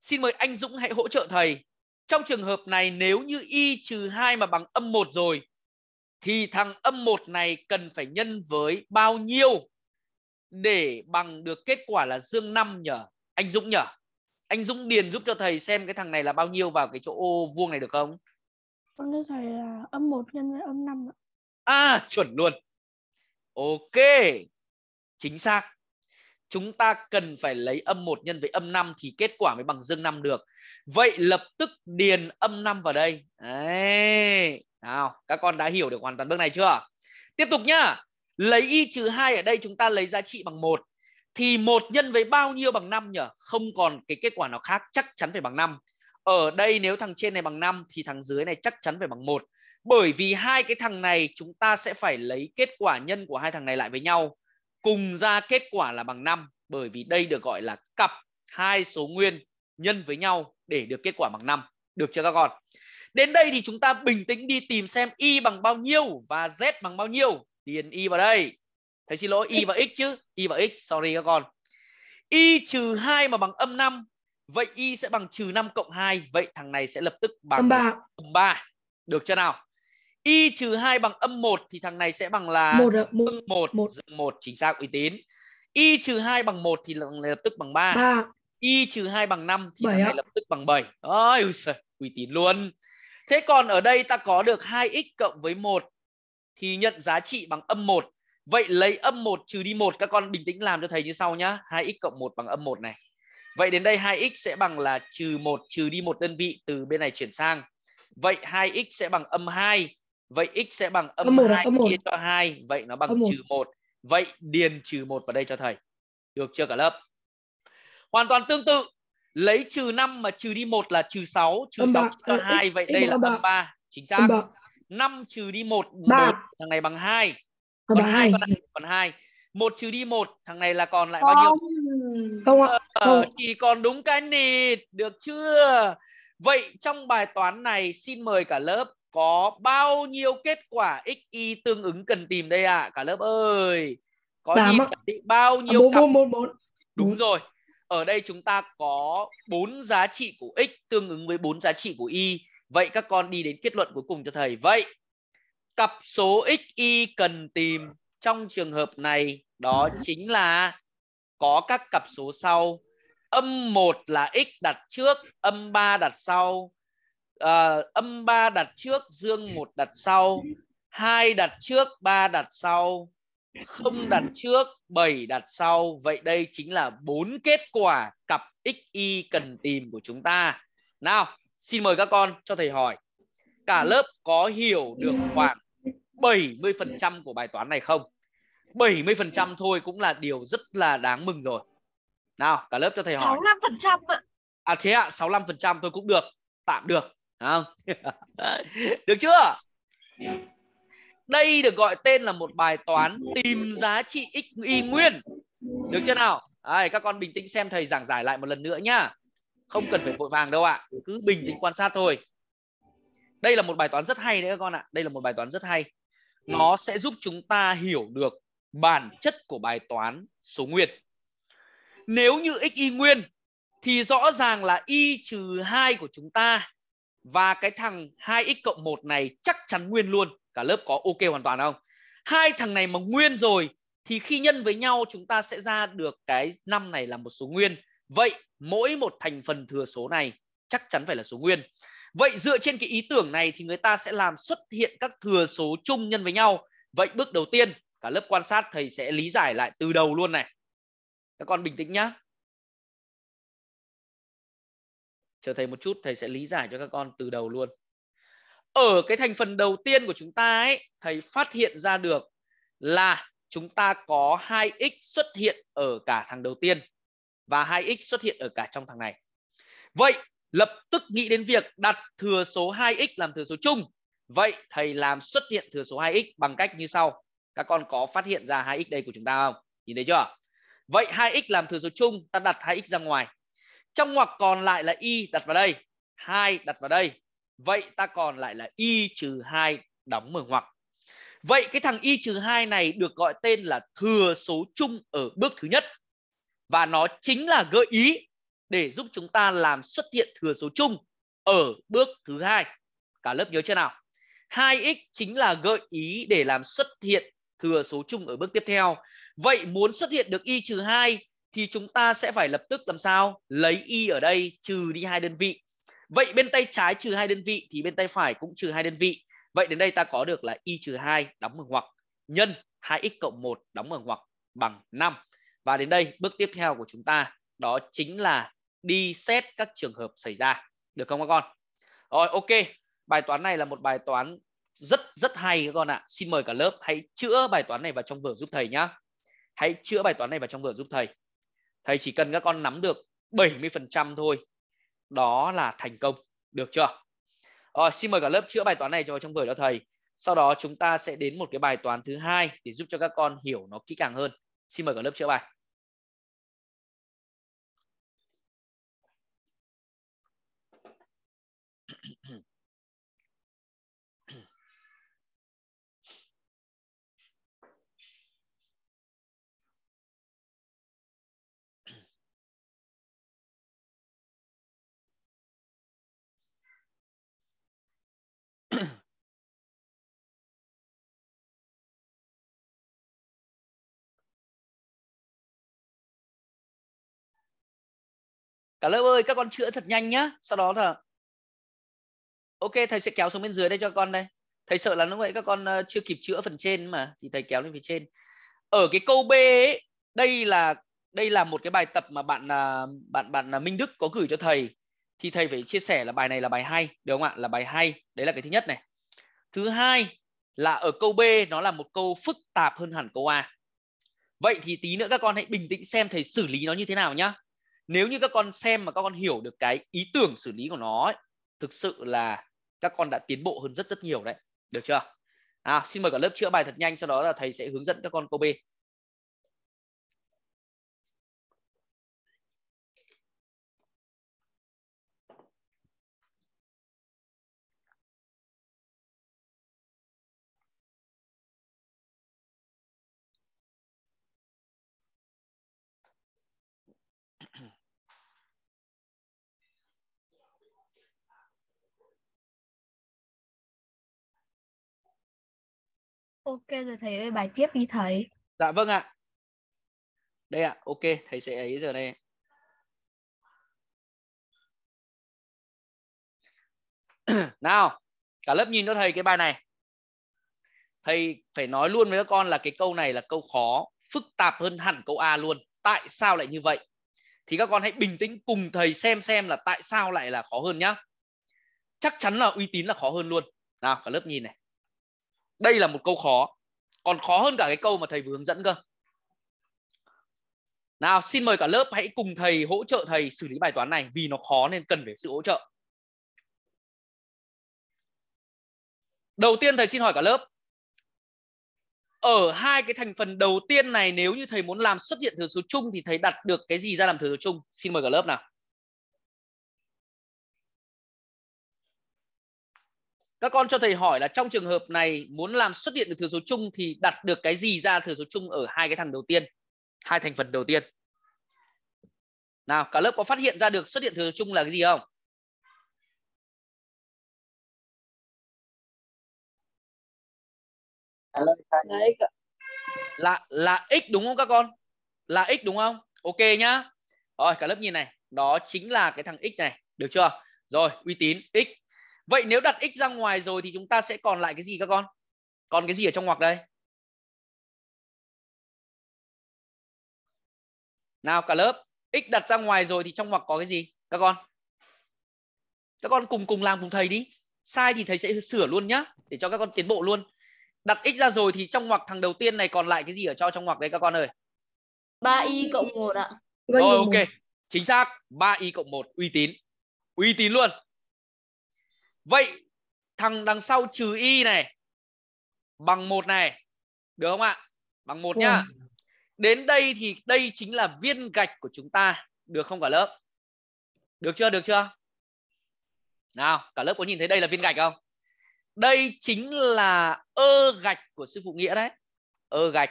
Xin mời anh Dũng hãy hỗ trợ thầy. Trong trường hợp này nếu như y trừ 2 mà bằng âm 1 rồi thì thằng âm 1 này cần phải nhân với bao nhiêu để bằng được kết quả là dương 5 nhờ anh Dũng nhờ anh Dũng điền giúp cho thầy xem cái thằng này là bao nhiêu vào cái chỗ ô vuông này được không con thưa thầy là âm 1 nhân với âm 5 ạ à chuẩn luôn ok chính xác chúng ta cần phải lấy âm 1 nhân với âm 5 thì kết quả mới bằng dương 5 được. Vậy lập tức điền âm 5 vào đây. Đấy. Nào, các con đã hiểu được hoàn toàn bước này chưa? Tiếp tục nhá. Lấy y trừ 2 ở đây chúng ta lấy giá trị bằng 1 thì một nhân với bao nhiêu bằng 5 nhỉ? Không còn cái kết quả nào khác chắc chắn phải bằng 5. Ở đây nếu thằng trên này bằng 5 thì thằng dưới này chắc chắn phải bằng 1. Bởi vì hai cái thằng này chúng ta sẽ phải lấy kết quả nhân của hai thằng này lại với nhau. Cùng ra kết quả là bằng 5. Bởi vì đây được gọi là cặp hai số nguyên nhân với nhau để được kết quả bằng 5. Được chưa các con? Đến đây thì chúng ta bình tĩnh đi tìm xem y bằng bao nhiêu và z bằng bao nhiêu điền y vào đây thầy xin lỗi y và x chứ y và x sorry các con y trừ 2 mà bằng âm 5 vậy y sẽ bằng trừ 5 cộng 2 vậy thằng này sẽ lập tức bằng âm 3, được chưa nào y trừ 2 bằng âm 1 thì thằng này sẽ bằng là 1 1 1, 1. 1 chính xác uy tín y trừ 2 bằng 1 thì lập tức bằng 3, 3. y trừ 2 bằng 5 thì thằng này lập tức bằng 7 ôi giời, uy tín luôn thế còn ở đây ta có được 2x cộng với 1 thì nhận giá trị bằng âm 1. Vậy lấy âm 1 trừ đi 1 các con bình tĩnh làm cho thầy như sau nhá. 2x cộng 1 bằng âm 1 này. Vậy đến đây 2x sẽ bằng là trừ 1 trừ đi một đơn vị từ bên này chuyển sang. Vậy 2x sẽ bằng âm 2. Vậy x sẽ bằng âm, âm 2 à? chia cho 2. Vậy nó bằng trừ 1. Vậy điền trừ 1 vào đây cho thầy. Được chưa cả lớp? Hoàn toàn tương tự. Lấy trừ 5 mà trừ đi 1 là trừ 6. Trừ âm 6 cho 2. Ờ, Vậy đây là âm 3. Chính xác. 5 trừ đi 1 3. 1, thằng này bằng 2. Còn, còn 2 còn, còn 2. 1 trừ đi 1, thằng này là còn lại bao nhiêu? Không ạ. Ờ, Không. Chỉ còn đúng cái nịt, được chưa? Vậy trong bài toán này xin mời cả lớp có bao nhiêu kết quả x y tương ứng cần tìm đây ạ? À? Cả lớp ơi. Có Đám gì bao à, nhiêu 4, 4, 4, 4. Đúng rồi. Ở đây chúng ta có bốn giá trị của x tương ứng với bốn giá trị của y Vậy các con đi đến kết luận cuối cùng cho thầy. Vậy cặp số xy cần tìm trong trường hợp này đó chính là có các cặp số sau. Âm 1 là x đặt trước, âm 3 đặt sau. À, âm 3 đặt trước, dương 1 đặt sau. 2 đặt trước, 3 đặt sau. Không đặt trước, 7 đặt sau. Vậy đây chính là bốn kết quả cặp xy cần tìm của chúng ta. Nào, Xin mời các con cho thầy hỏi. Cả ừ. lớp có hiểu được khoảng 70% của bài toán này không? 70% thôi cũng là điều rất là đáng mừng rồi. Nào, cả lớp cho thầy 65% hỏi. 65% ạ. À thế ạ, à, 65% thôi cũng được, tạm được. Không? được chưa? Đây được gọi tên là một bài toán tìm giá trị x y nguyên. Được chưa nào? Đây, các con bình tĩnh xem thầy giảng giải lại một lần nữa nhá không cần phải vội vàng đâu ạ à. cứ bình tĩnh quan sát thôi đây là một bài toán rất hay đấy các con ạ à. đây là một bài toán rất hay ừ. nó sẽ giúp chúng ta hiểu được bản chất của bài toán số nguyên nếu như x y nguyên thì rõ ràng là y trừ 2 của chúng ta và cái thằng 2x cộng 1 này chắc chắn nguyên luôn. Cả lớp có ok hoàn toàn không? Hai thằng này mà nguyên rồi thì khi nhân với nhau chúng ta sẽ ra được cái năm này là một số nguyên. Vậy mỗi một thành phần thừa số này chắc chắn phải là số nguyên. Vậy dựa trên cái ý tưởng này thì người ta sẽ làm xuất hiện các thừa số chung nhân với nhau. Vậy bước đầu tiên cả lớp quan sát thầy sẽ lý giải lại từ đầu luôn này. Các con bình tĩnh nhá. Chờ thầy một chút thầy sẽ lý giải cho các con từ đầu luôn. Ở cái thành phần đầu tiên của chúng ta ấy, thầy phát hiện ra được là chúng ta có 2x xuất hiện ở cả thằng đầu tiên và 2x xuất hiện ở cả trong thằng này. Vậy lập tức nghĩ đến việc đặt thừa số 2x làm thừa số chung. Vậy thầy làm xuất hiện thừa số 2x bằng cách như sau. Các con có phát hiện ra 2x đây của chúng ta không? Nhìn thấy chưa? Vậy 2x làm thừa số chung, ta đặt 2x ra ngoài. Trong ngoặc còn lại là y đặt vào đây, 2 đặt vào đây. Vậy ta còn lại là y trừ 2 đóng mở ngoặc. Vậy cái thằng y trừ 2 này được gọi tên là thừa số chung ở bước thứ nhất và nó chính là gợi ý để giúp chúng ta làm xuất hiện thừa số chung ở bước thứ hai. Cả lớp nhớ chưa nào? 2x chính là gợi ý để làm xuất hiện thừa số chung ở bước tiếp theo. Vậy muốn xuất hiện được y trừ 2 thì chúng ta sẽ phải lập tức làm sao? Lấy y ở đây trừ đi hai đơn vị. Vậy bên tay trái trừ hai đơn vị thì bên tay phải cũng trừ hai đơn vị. Vậy đến đây ta có được là y trừ 2 đóng mở ngoặc nhân 2x cộng 1 đóng mở ngoặc bằng 5. Và đến đây bước tiếp theo của chúng ta đó chính là đi xét các trường hợp xảy ra. Được không các con? Rồi ok, bài toán này là một bài toán rất rất hay các con ạ. Xin mời cả lớp hãy chữa bài toán này vào trong vở giúp thầy nhá. Hãy chữa bài toán này vào trong vở giúp thầy. Thầy chỉ cần các con nắm được 70% thôi. Đó là thành công, được chưa? Rồi, xin mời cả lớp chữa bài toán này cho trong vở cho thầy. Sau đó chúng ta sẽ đến một cái bài toán thứ hai để giúp cho các con hiểu nó kỹ càng hơn. Xin mời cả lớp chữa bài. cả lớp ơi các con chữa thật nhanh nhá sau đó là ok thầy sẽ kéo xuống bên dưới đây cho con đây thầy sợ là lúc vậy các con ờ, chưa kịp chữa phần trên mà thì thầy kéo lên phía trên ở cái câu b ấy, đây là đây là một cái bài tập mà bạn ờ, bạn bạn ờ, Minh Đức có gửi cho thầy thì thầy phải chia sẻ là bài này là bài hay được không ạ là bài hay đấy là cái thứ nhất này thứ hai là ở câu B nó là một câu phức tạp hơn hẳn câu A vậy thì tí nữa các con hãy bình tĩnh xem thầy xử lý nó như thế nào nhá nếu như các con xem mà các con hiểu được cái ý tưởng xử lý của nó ấy, thực sự là các con đã tiến bộ hơn rất rất nhiều đấy được chưa à, xin mời cả lớp chữa bài thật nhanh sau đó là thầy sẽ hướng dẫn các con câu b Ok rồi thầy ơi, bài tiếp đi thầy. Dạ vâng ạ. Đây ạ, ok, thầy sẽ ấy giờ đây. Nào, cả lớp nhìn cho thầy cái bài này. Thầy phải nói luôn với các con là cái câu này là câu khó, phức tạp hơn hẳn câu A luôn. Tại sao lại như vậy? Thì các con hãy bình tĩnh cùng thầy xem xem là tại sao lại là khó hơn nhá. Chắc chắn là uy tín là khó hơn luôn. Nào, cả lớp nhìn này đây là một câu khó còn khó hơn cả cái câu mà thầy vừa hướng dẫn cơ nào xin mời cả lớp hãy cùng thầy hỗ trợ thầy xử lý bài toán này vì nó khó nên cần phải sự hỗ trợ đầu tiên thầy xin hỏi cả lớp ở hai cái thành phần đầu tiên này nếu như thầy muốn làm xuất hiện thừa số chung thì thầy đặt được cái gì ra làm thừa số chung xin mời cả lớp nào các con cho thầy hỏi là trong trường hợp này muốn làm xuất hiện được thừa số chung thì đặt được cái gì ra thừa số chung ở hai cái thằng đầu tiên hai thành phần đầu tiên nào cả lớp có phát hiện ra được xuất hiện thừa số chung là cái gì không là là x đúng không các con là x đúng không ok nhá rồi cả lớp nhìn này đó chính là cái thằng x này được chưa rồi uy tín x Vậy nếu đặt x ra ngoài rồi thì chúng ta sẽ còn lại cái gì các con? Còn cái gì ở trong ngoặc đây? Nào cả lớp, x đặt ra ngoài rồi thì trong ngoặc có cái gì các con? Các con cùng cùng làm cùng thầy đi. Sai thì thầy sẽ sửa luôn nhá, để cho các con tiến bộ luôn. Đặt x ra rồi thì trong ngoặc thằng đầu tiên này còn lại cái gì ở cho trong ngoặc đây các con ơi? 3y cộng 1 ạ. Rồi ok, chính xác, 3y cộng 1 uy tín. Uy tín luôn. Vậy thằng đằng sau trừ y này bằng một này. Được không ạ? Bằng một nhá. Đến đây thì đây chính là viên gạch của chúng ta. Được không cả lớp? Được chưa? Được chưa? Nào, cả lớp có nhìn thấy đây là viên gạch không? Đây chính là ơ gạch của sư phụ Nghĩa đấy. Ơ gạch.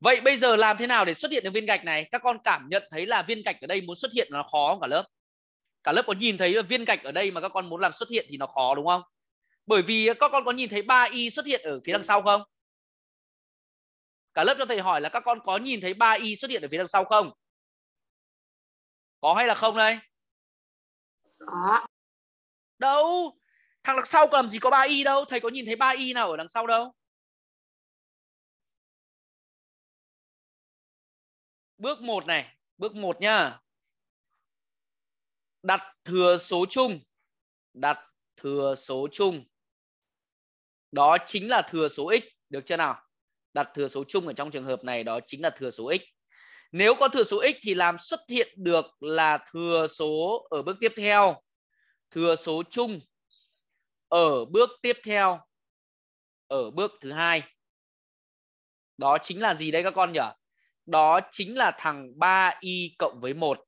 Vậy bây giờ làm thế nào để xuất hiện được viên gạch này? Các con cảm nhận thấy là viên gạch ở đây muốn xuất hiện là khó không cả lớp? cả lớp có nhìn thấy viên gạch ở đây mà các con muốn làm xuất hiện thì nó khó đúng không bởi vì các con có nhìn thấy 3y xuất hiện ở phía đằng sau không cả lớp cho thầy hỏi là các con có nhìn thấy 3y xuất hiện ở phía đằng sau không có hay là không đây có đâu thằng đằng sau có làm gì có 3y đâu thầy có nhìn thấy 3y nào ở đằng sau đâu bước 1 này bước 1 nha đặt thừa số chung đặt thừa số chung đó chính là thừa số x được chưa nào đặt thừa số chung ở trong trường hợp này đó chính là thừa số x nếu có thừa số x thì làm xuất hiện được là thừa số ở bước tiếp theo thừa số chung ở bước tiếp theo ở bước thứ hai đó chính là gì đây các con nhỉ đó chính là thằng 3y cộng với 1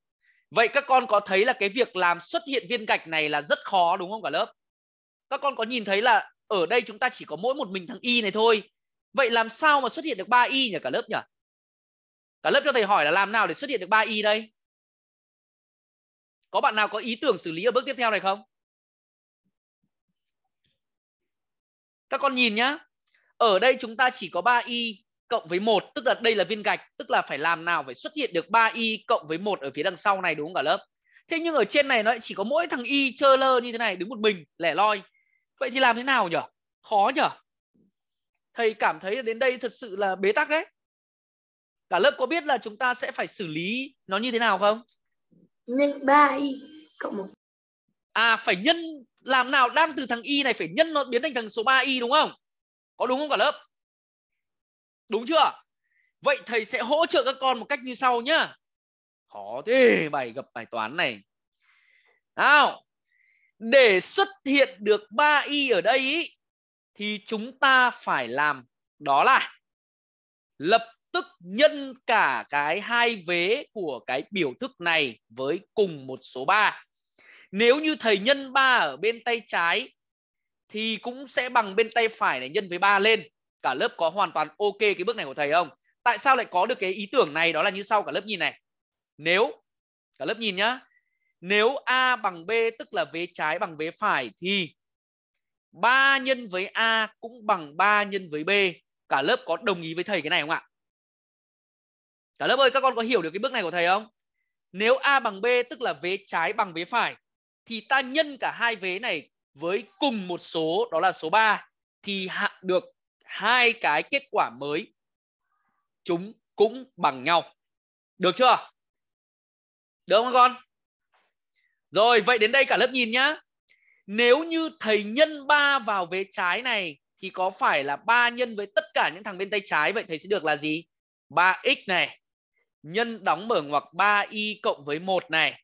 Vậy các con có thấy là cái việc làm xuất hiện viên gạch này là rất khó đúng không cả lớp? Các con có nhìn thấy là ở đây chúng ta chỉ có mỗi một mình thằng y này thôi. Vậy làm sao mà xuất hiện được 3y nhỉ cả lớp nhỉ? Cả lớp cho thầy hỏi là làm nào để xuất hiện được 3y đây? Có bạn nào có ý tưởng xử lý ở bước tiếp theo này không? Các con nhìn nhá. Ở đây chúng ta chỉ có 3y cộng với một tức là đây là viên gạch tức là phải làm nào phải xuất hiện được 3 y cộng với một ở phía đằng sau này đúng không cả lớp thế nhưng ở trên này nó chỉ có mỗi thằng y chơ lơ như thế này đứng một mình lẻ loi vậy thì làm thế nào nhở khó nhở thầy cảm thấy đến đây thật sự là bế tắc đấy cả lớp có biết là chúng ta sẽ phải xử lý nó như thế nào không nhân 3 y cộng một à phải nhân làm nào đang từ thằng y này phải nhân nó biến thành thằng số 3 y đúng không có đúng không cả lớp Đúng chưa? Vậy thầy sẽ hỗ trợ các con một cách như sau nhá. Khó thế bài gặp bài toán này. Nào, để xuất hiện được 3y ở đây ý, thì chúng ta phải làm đó là lập tức nhân cả cái hai vế của cái biểu thức này với cùng một số 3. Nếu như thầy nhân 3 ở bên tay trái thì cũng sẽ bằng bên tay phải này nhân với 3 lên cả lớp có hoàn toàn ok cái bước này của thầy không tại sao lại có được cái ý tưởng này đó là như sau cả lớp nhìn này nếu cả lớp nhìn nhá nếu a bằng b tức là vế trái bằng vế phải thì 3 nhân với a cũng bằng 3 nhân với b cả lớp có đồng ý với thầy cái này không ạ cả lớp ơi các con có hiểu được cái bước này của thầy không nếu a bằng b tức là vế trái bằng vế phải thì ta nhân cả hai vế này với cùng một số đó là số 3 thì được hai cái kết quả mới chúng cũng bằng nhau. Được chưa? Được không con? Rồi, vậy đến đây cả lớp nhìn nhá. Nếu như thầy nhân 3 vào vế trái này thì có phải là 3 nhân với tất cả những thằng bên tay trái vậy thầy sẽ được là gì? 3x này nhân đóng mở ngoặc 3y cộng với 1 này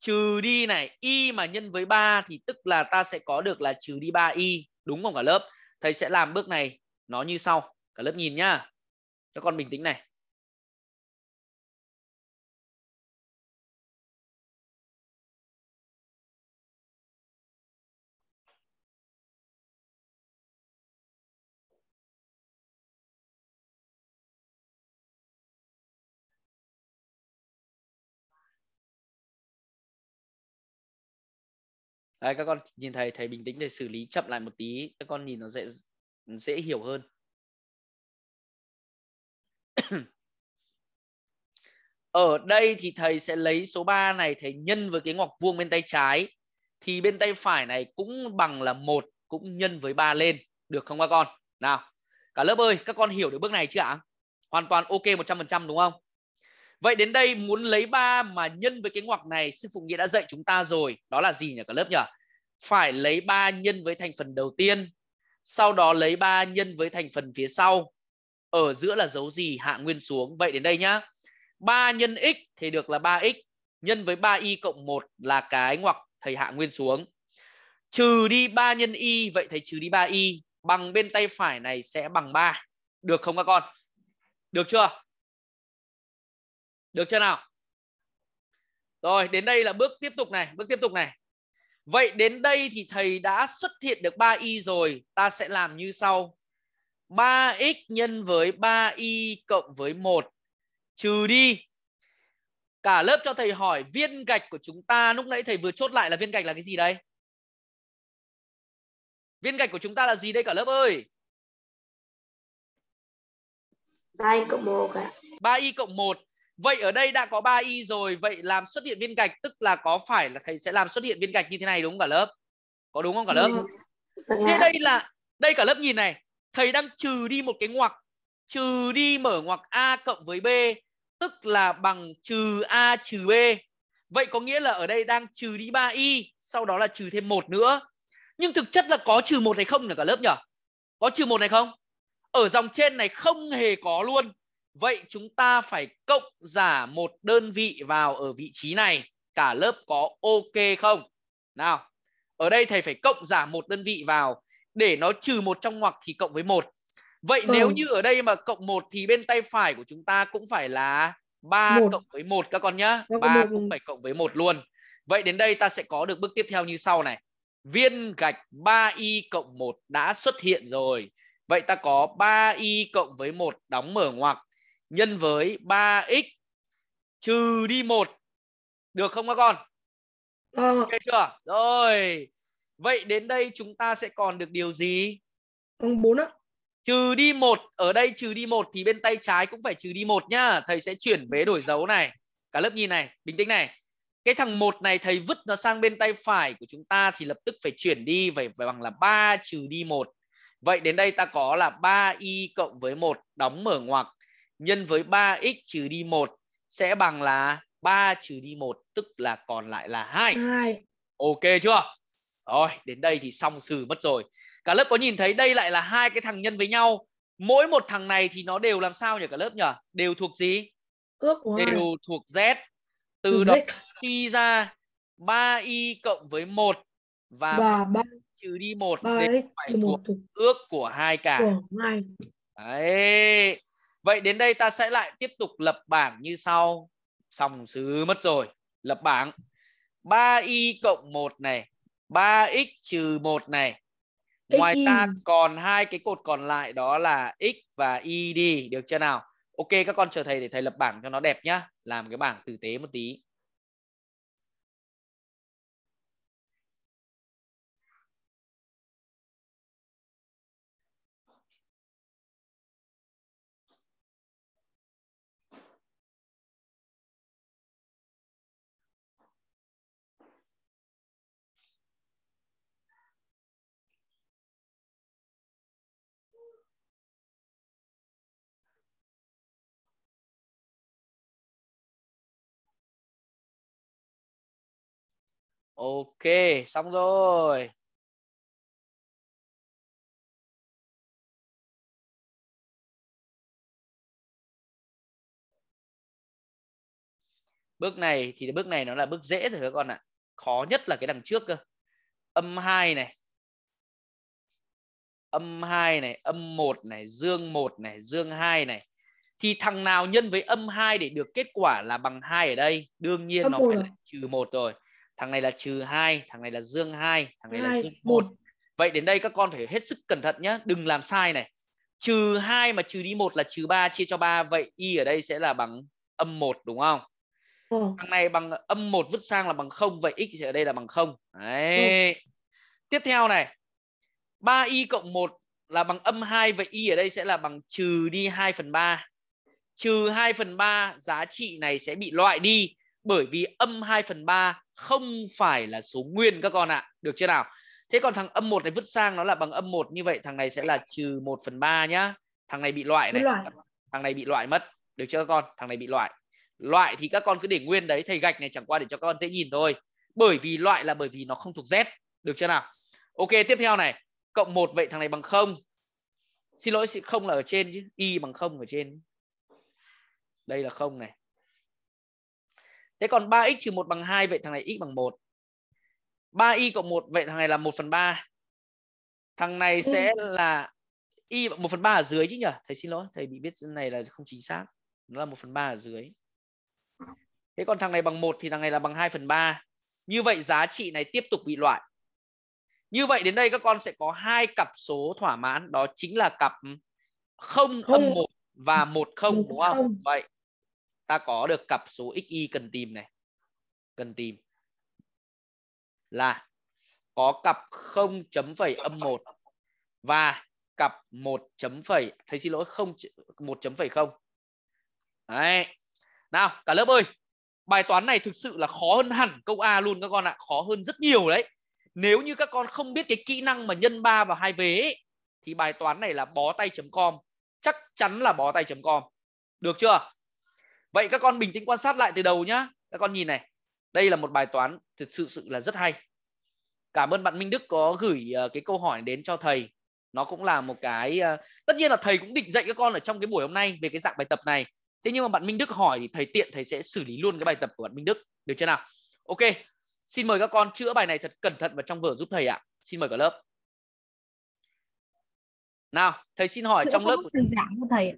trừ đi này y mà nhân với 3 thì tức là ta sẽ có được là trừ đi 3y đúng không cả lớp? Thầy sẽ làm bước này nó như sau cả lớp nhìn nhá các con bình tĩnh này đây các con nhìn thầy thầy bình tĩnh thầy xử lý chậm lại một tí các con nhìn nó dễ dễ hiểu hơn ở đây thì thầy sẽ lấy số 3 này thầy nhân với cái ngoặc vuông bên tay trái thì bên tay phải này cũng bằng là một cũng nhân với 3 lên được không các con nào cả lớp ơi các con hiểu được bước này chưa ạ hoàn toàn ok 100% đúng không vậy đến đây muốn lấy 3 mà nhân với cái ngoặc này sư phụ nghĩa đã dạy chúng ta rồi đó là gì nhỉ cả lớp nhỉ phải lấy 3 nhân với thành phần đầu tiên sau đó lấy 3 nhân với thành phần phía sau. Ở giữa là dấu gì? Hạ nguyên xuống. Vậy đến đây nhá. 3 nhân x thì được là 3x nhân với 3y cộng 1 là cái ngoặc thầy hạ nguyên xuống. Trừ đi 3 nhân y, vậy thầy trừ đi 3y bằng bên tay phải này sẽ bằng 3. Được không các con? Được chưa? Được chưa nào? Rồi, đến đây là bước tiếp tục này, bước tiếp tục này. Vậy đến đây thì thầy đã xuất hiện được 3y rồi. Ta sẽ làm như sau. 3x nhân với 3y cộng với 1 trừ đi. Cả lớp cho thầy hỏi viên gạch của chúng ta lúc nãy thầy vừa chốt lại là viên gạch là cái gì đây? Viên gạch của chúng ta là gì đây cả lớp ơi? 3y cộng 1 ạ. À. 3y cộng 1 Vậy ở đây đã có 3y rồi, vậy làm xuất hiện viên gạch tức là có phải là thầy sẽ làm xuất hiện viên gạch như thế này đúng không cả lớp? Có đúng không cả lớp? Ừ. Thế đây là đây cả lớp nhìn này, thầy đang trừ đi một cái ngoặc, trừ đi mở ngoặc a cộng với b tức là bằng trừ a trừ b. Vậy có nghĩa là ở đây đang trừ đi 3y, sau đó là trừ thêm một nữa. Nhưng thực chất là có trừ một hay không nữa cả lớp nhỉ? Có trừ một này không? Ở dòng trên này không hề có luôn Vậy chúng ta phải cộng giả một đơn vị vào ở vị trí này. Cả lớp có ok không? Nào, ở đây thầy phải cộng giả một đơn vị vào để nó trừ một trong ngoặc thì cộng với một. Vậy ừ. nếu như ở đây mà cộng một thì bên tay phải của chúng ta cũng phải là 3 1. cộng với một các con nhá. 3 1. cũng phải cộng với một luôn. Vậy đến đây ta sẽ có được bước tiếp theo như sau này. Viên gạch 3y cộng 1 đã xuất hiện rồi. Vậy ta có 3y cộng với 1 đóng mở ngoặc nhân với 3x trừ đi 1. Được không các con? Ừ. Ok chưa? Rồi. Vậy đến đây chúng ta sẽ còn được điều gì? Ừ, bằng 4 ạ. Trừ đi 1, ở đây trừ đi 1 thì bên tay trái cũng phải trừ đi 1 nhá. Thầy sẽ chuyển vế đổi dấu này. Cả lớp nhìn này, bình tĩnh này. Cái thằng 1 này thầy vứt nó sang bên tay phải của chúng ta thì lập tức phải chuyển đi phải, phải bằng là 3 trừ đi 1. Vậy đến đây ta có là 3y cộng với 1 đóng mở ngoặc nhân với 3x trừ đi 1 sẽ bằng là 3 trừ đi 1 tức là còn lại là 2. 2. Ok chưa? Rồi, đến đây thì xong xử mất rồi. Cả lớp có nhìn thấy đây lại là hai cái thằng nhân với nhau. Mỗi một thằng này thì nó đều làm sao nhỉ cả lớp nhỉ? Đều thuộc gì? Ước của Đều ai? thuộc Z. Từ, Từ đó suy ra 3y cộng với 1 và, và 3 trừ đi 1 đều phải thuộc ước của hai cả. Của 2. Đấy. Vậy đến đây ta sẽ lại tiếp tục lập bảng như sau. Xong xứ mất rồi. Lập bảng. 3y cộng 1 này. 3x trừ 1 này. Ngoài ta còn hai cái cột còn lại đó là x và y đi. Được chưa nào? Ok các con chờ thầy để thầy lập bảng cho nó đẹp nhá. Làm cái bảng tử tế một tí. Ok, xong rồi. Bước này thì bước này nó là bước dễ rồi các con ạ. Khó nhất là cái đằng trước cơ. Âm 2 này. Âm 2 này, âm 1 này, dương 1 này, dương 2 này. Thì thằng nào nhân với âm 2 để được kết quả là bằng 2 ở đây, đương nhiên âm nó phải là trừ 1 rồi thằng này là trừ 2, thằng này là dương 2, thằng này 2, là dương 1. 1. Vậy đến đây các con phải hết sức cẩn thận nhé, đừng làm sai này. Trừ 2 mà trừ đi 1 là trừ 3 chia cho 3, vậy y ở đây sẽ là bằng âm 1 đúng không? Ừ. Thằng này bằng âm 1 vứt sang là bằng 0, vậy x sẽ ở đây là bằng 0. Đấy. Ừ. Tiếp theo này, 3y cộng 1 là bằng âm 2, vậy y ở đây sẽ là bằng trừ đi 2 phần 3. Trừ 2 phần 3 giá trị này sẽ bị loại đi bởi vì âm 2 phần 3 không phải là số nguyên các con ạ. À. Được chưa nào? Thế còn thằng âm 1 này vứt sang nó là bằng âm 1 như vậy thằng này sẽ là trừ 1 phần 3 nhá. Thằng này bị loại này. Loại. Thằng này bị loại mất. Được chưa các con? Thằng này bị loại. Loại thì các con cứ để nguyên đấy, thầy gạch này chẳng qua để cho các con dễ nhìn thôi. Bởi vì loại là bởi vì nó không thuộc Z. Được chưa nào? Ok, tiếp theo này. Cộng 1 vậy thằng này bằng 0. Xin lỗi, không là ở trên chứ. Y bằng 0 ở trên. Đây là 0 này. Thế còn 3x trừ 1 bằng 2 vậy thằng này x bằng 1. 3y cộng 1 vậy thằng này là 1 phần 3. Thằng này ừ. sẽ là y 1 phần 3 ở dưới chứ nhỉ? Thầy xin lỗi, thầy bị biết này là không chính xác. Nó là 1 phần 3 ở dưới. Thế còn thằng này bằng 1 thì thằng này là bằng 2 phần 3. Như vậy giá trị này tiếp tục bị loại. Như vậy đến đây các con sẽ có hai cặp số thỏa mãn. Đó chính là cặp 0 âm 1 và 1 0 đúng không? Vậy ta có được cặp số xy cần tìm này cần tìm là có cặp 0 phẩy âm 1 và cặp 1 chấm phẩy thầy xin lỗi không 1 phẩy không đấy nào cả lớp ơi bài toán này thực sự là khó hơn hẳn câu A luôn các con ạ khó hơn rất nhiều đấy nếu như các con không biết cái kỹ năng mà nhân 3 và hai vế ấy, thì bài toán này là bó tay.com chắc chắn là bó tay.com được chưa vậy các con bình tĩnh quan sát lại từ đầu nhá các con nhìn này đây là một bài toán thực sự sự là rất hay cảm ơn bạn Minh Đức có gửi ờ, cái câu hỏi đến cho thầy nó cũng là một cái ờ, tất nhiên là thầy cũng định dạy các con ở trong cái buổi hôm nay về cái dạng bài tập này thế nhưng mà bạn Minh Đức hỏi thì thầy tiện thầy sẽ xử lý luôn cái bài tập của bạn Minh Đức được chưa nào ok xin mời các con chữa bài này thật cẩn thận và trong vở giúp thầy ạ à. xin mời cả lớp nào thầy xin hỏi trong lớp của thầy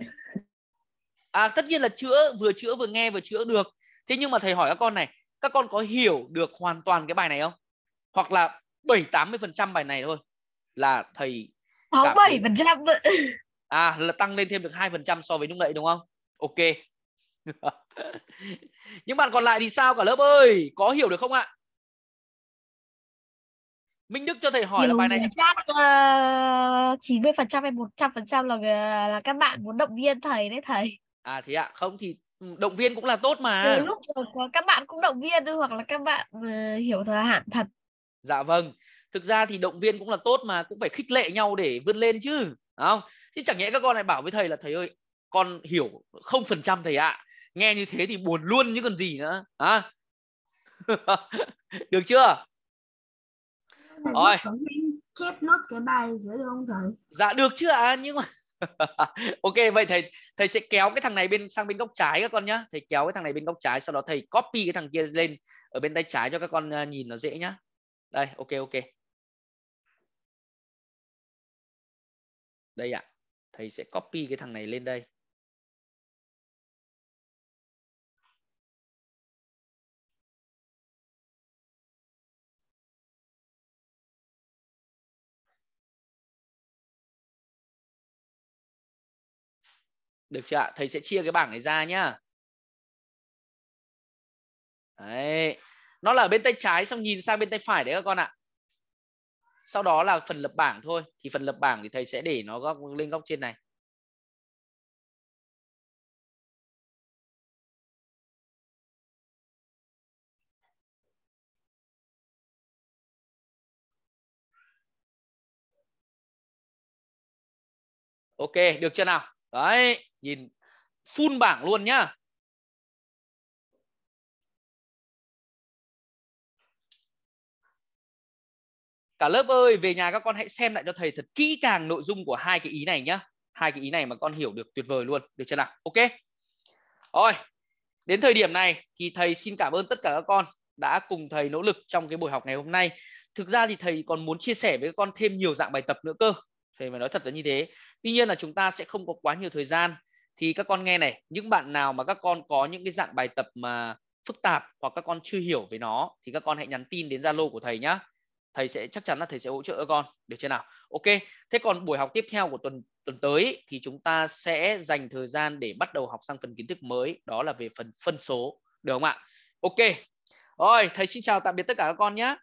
à, tất nhiên là chữa vừa chữa vừa nghe vừa chữa được thế nhưng mà thầy hỏi các con này các con có hiểu được hoàn toàn cái bài này không hoặc là bảy tám mươi phần trăm bài này thôi là thầy Sáu bảy phần trăm à là tăng lên thêm được hai phần trăm so với lúc nãy đúng không ok những bạn còn lại thì sao cả lớp ơi có hiểu được không ạ Minh Đức cho thầy hỏi Điều là bài này chắc ờ, chín mươi phần trăm hay một trăm phần trăm là ờ, là các bạn muốn động viên thầy đấy thầy à thế ạ không thì ừ, động viên cũng là tốt mà từ lúc có các bạn cũng động viên hoặc là các bạn uh, hiểu thời hạn thật dạ vâng thực ra thì động viên cũng là tốt mà cũng phải khích lệ nhau để vươn lên chứ đúng không chứ chẳng nhẽ các con lại bảo với thầy là thầy ơi con hiểu không phần trăm thầy ạ nghe như thế thì buồn luôn chứ còn gì nữa hả à? được chưa rồi chép nốt cái bài dưới được không thầy dạ được chứ à nhưng mà ok vậy thầy thầy sẽ kéo cái thằng này bên sang bên góc trái các con nhá thầy kéo cái thằng này bên góc trái sau đó thầy copy cái thằng kia lên ở bên tay trái cho các con ờ, nhìn nó dễ nhá đây ok ok đây ạ à. thầy sẽ copy cái thằng này lên đây Được chưa ạ? Thầy sẽ chia cái bảng này ra nhá. Đấy. Nó là ở bên tay trái xong nhìn sang bên tay phải đấy các con ạ. Sau đó là phần lập bảng thôi. Thì phần lập bảng thì thầy sẽ để nó góc lên góc trên này. Ok, được chưa nào? đấy nhìn full bảng luôn nhá cả lớp ơi về nhà các con hãy xem lại cho thầy thật kỹ càng nội dung của hai cái ý này nhá hai cái ý này mà con hiểu được tuyệt vời luôn được chưa nào ok rồi đến thời điểm này thì thầy xin cảm ơn tất cả các con đã cùng thầy nỗ lực trong cái buổi học ngày hôm nay thực ra thì thầy còn muốn chia sẻ với các con thêm nhiều dạng bài tập nữa cơ thì phải nói thật là như thế tuy nhiên là chúng ta sẽ không có quá nhiều thời gian thì các con nghe này những bạn nào mà các con có những cái dạng bài tập mà phức tạp hoặc các con chưa hiểu về nó thì các con hãy nhắn tin đến zalo của thầy nhá thầy sẽ chắc chắn là thầy sẽ hỗ trợ các con được chưa nào ok thế còn buổi học tiếp theo của tuần tuần tới thì chúng ta sẽ dành thời gian để bắt đầu học sang phần kiến thức mới đó là về phần phân số được không ạ ok rồi thầy xin chào tạm biệt tất cả các con nhé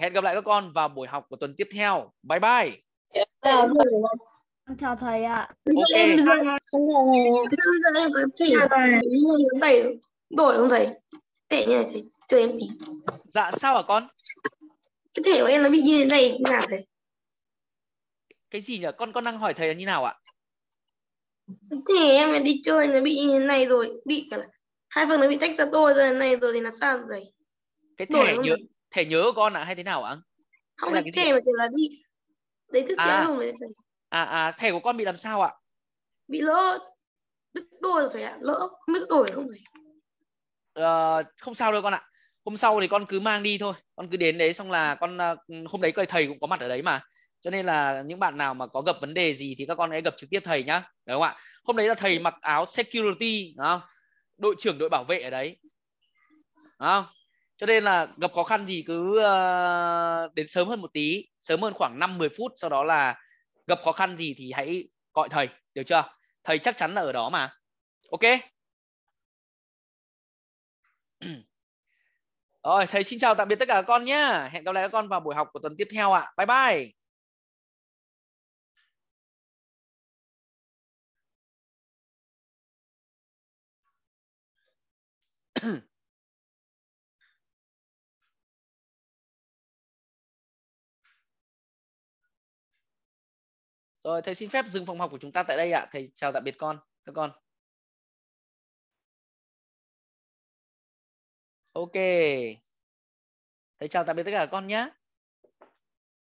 hẹn gặp lại các con vào buổi học của tuần tiếp theo bye bye Dạ vâng. Con chào thầy ạ. Okay. Em bây giờ em có thể dạ vâng. dạ vâng. thầy đổi không thầy? Tệ như này thầy cho em tí. Dạ sao hả con? Cái thể của em nó bị như thế này như nào thầy? Cái gì nhỉ? Con con đang hỏi thầy là như nào ạ? Thì em đi chơi nó bị như thế này rồi, bị cả hai phần nó bị tách ra đôi rồi này rồi thì là sao rồi? Cái thẻ nhớ thẻ nhớ con ạ à, hay thế nào ạ? À? Không cái thẻ mà chỉ là đi Đấy thức à, luôn đấy À, à, thẻ của con bị làm sao ạ? Bị lỡ, đứt đôi rồi thầy ạ. Lỡ, không biết đổi không thầy? À, không sao đâu con ạ. Hôm sau thì con cứ mang đi thôi. Con cứ đến đấy xong là con ờ, hôm đấy thầy cũng có mặt ở đấy mà cho nên là những bạn nào mà có gặp vấn đề gì thì các con hãy gặp trực tiếp thầy nhá đúng không ạ hôm đấy là thầy mặc áo security đúng không đội trưởng đội bảo vệ ở đấy đúng không cho nên là gặp khó khăn gì cứ uh, đến sớm hơn một tí sớm hơn khoảng 5 10 phút sau đó là gặp khó khăn gì thì hãy gọi thầy được chưa thầy chắc chắn là ở đó mà ok rồi thầy xin chào tạm biệt tất cả các con nhé hẹn gặp lại các con vào buổi học của tuần tiếp theo ạ bye bye mm Rồi thầy xin phép dừng phòng học của chúng ta tại đây ạ. Thầy chào tạm biệt con, các con. Ok. Thầy chào tạm biệt tất cả các con nhé.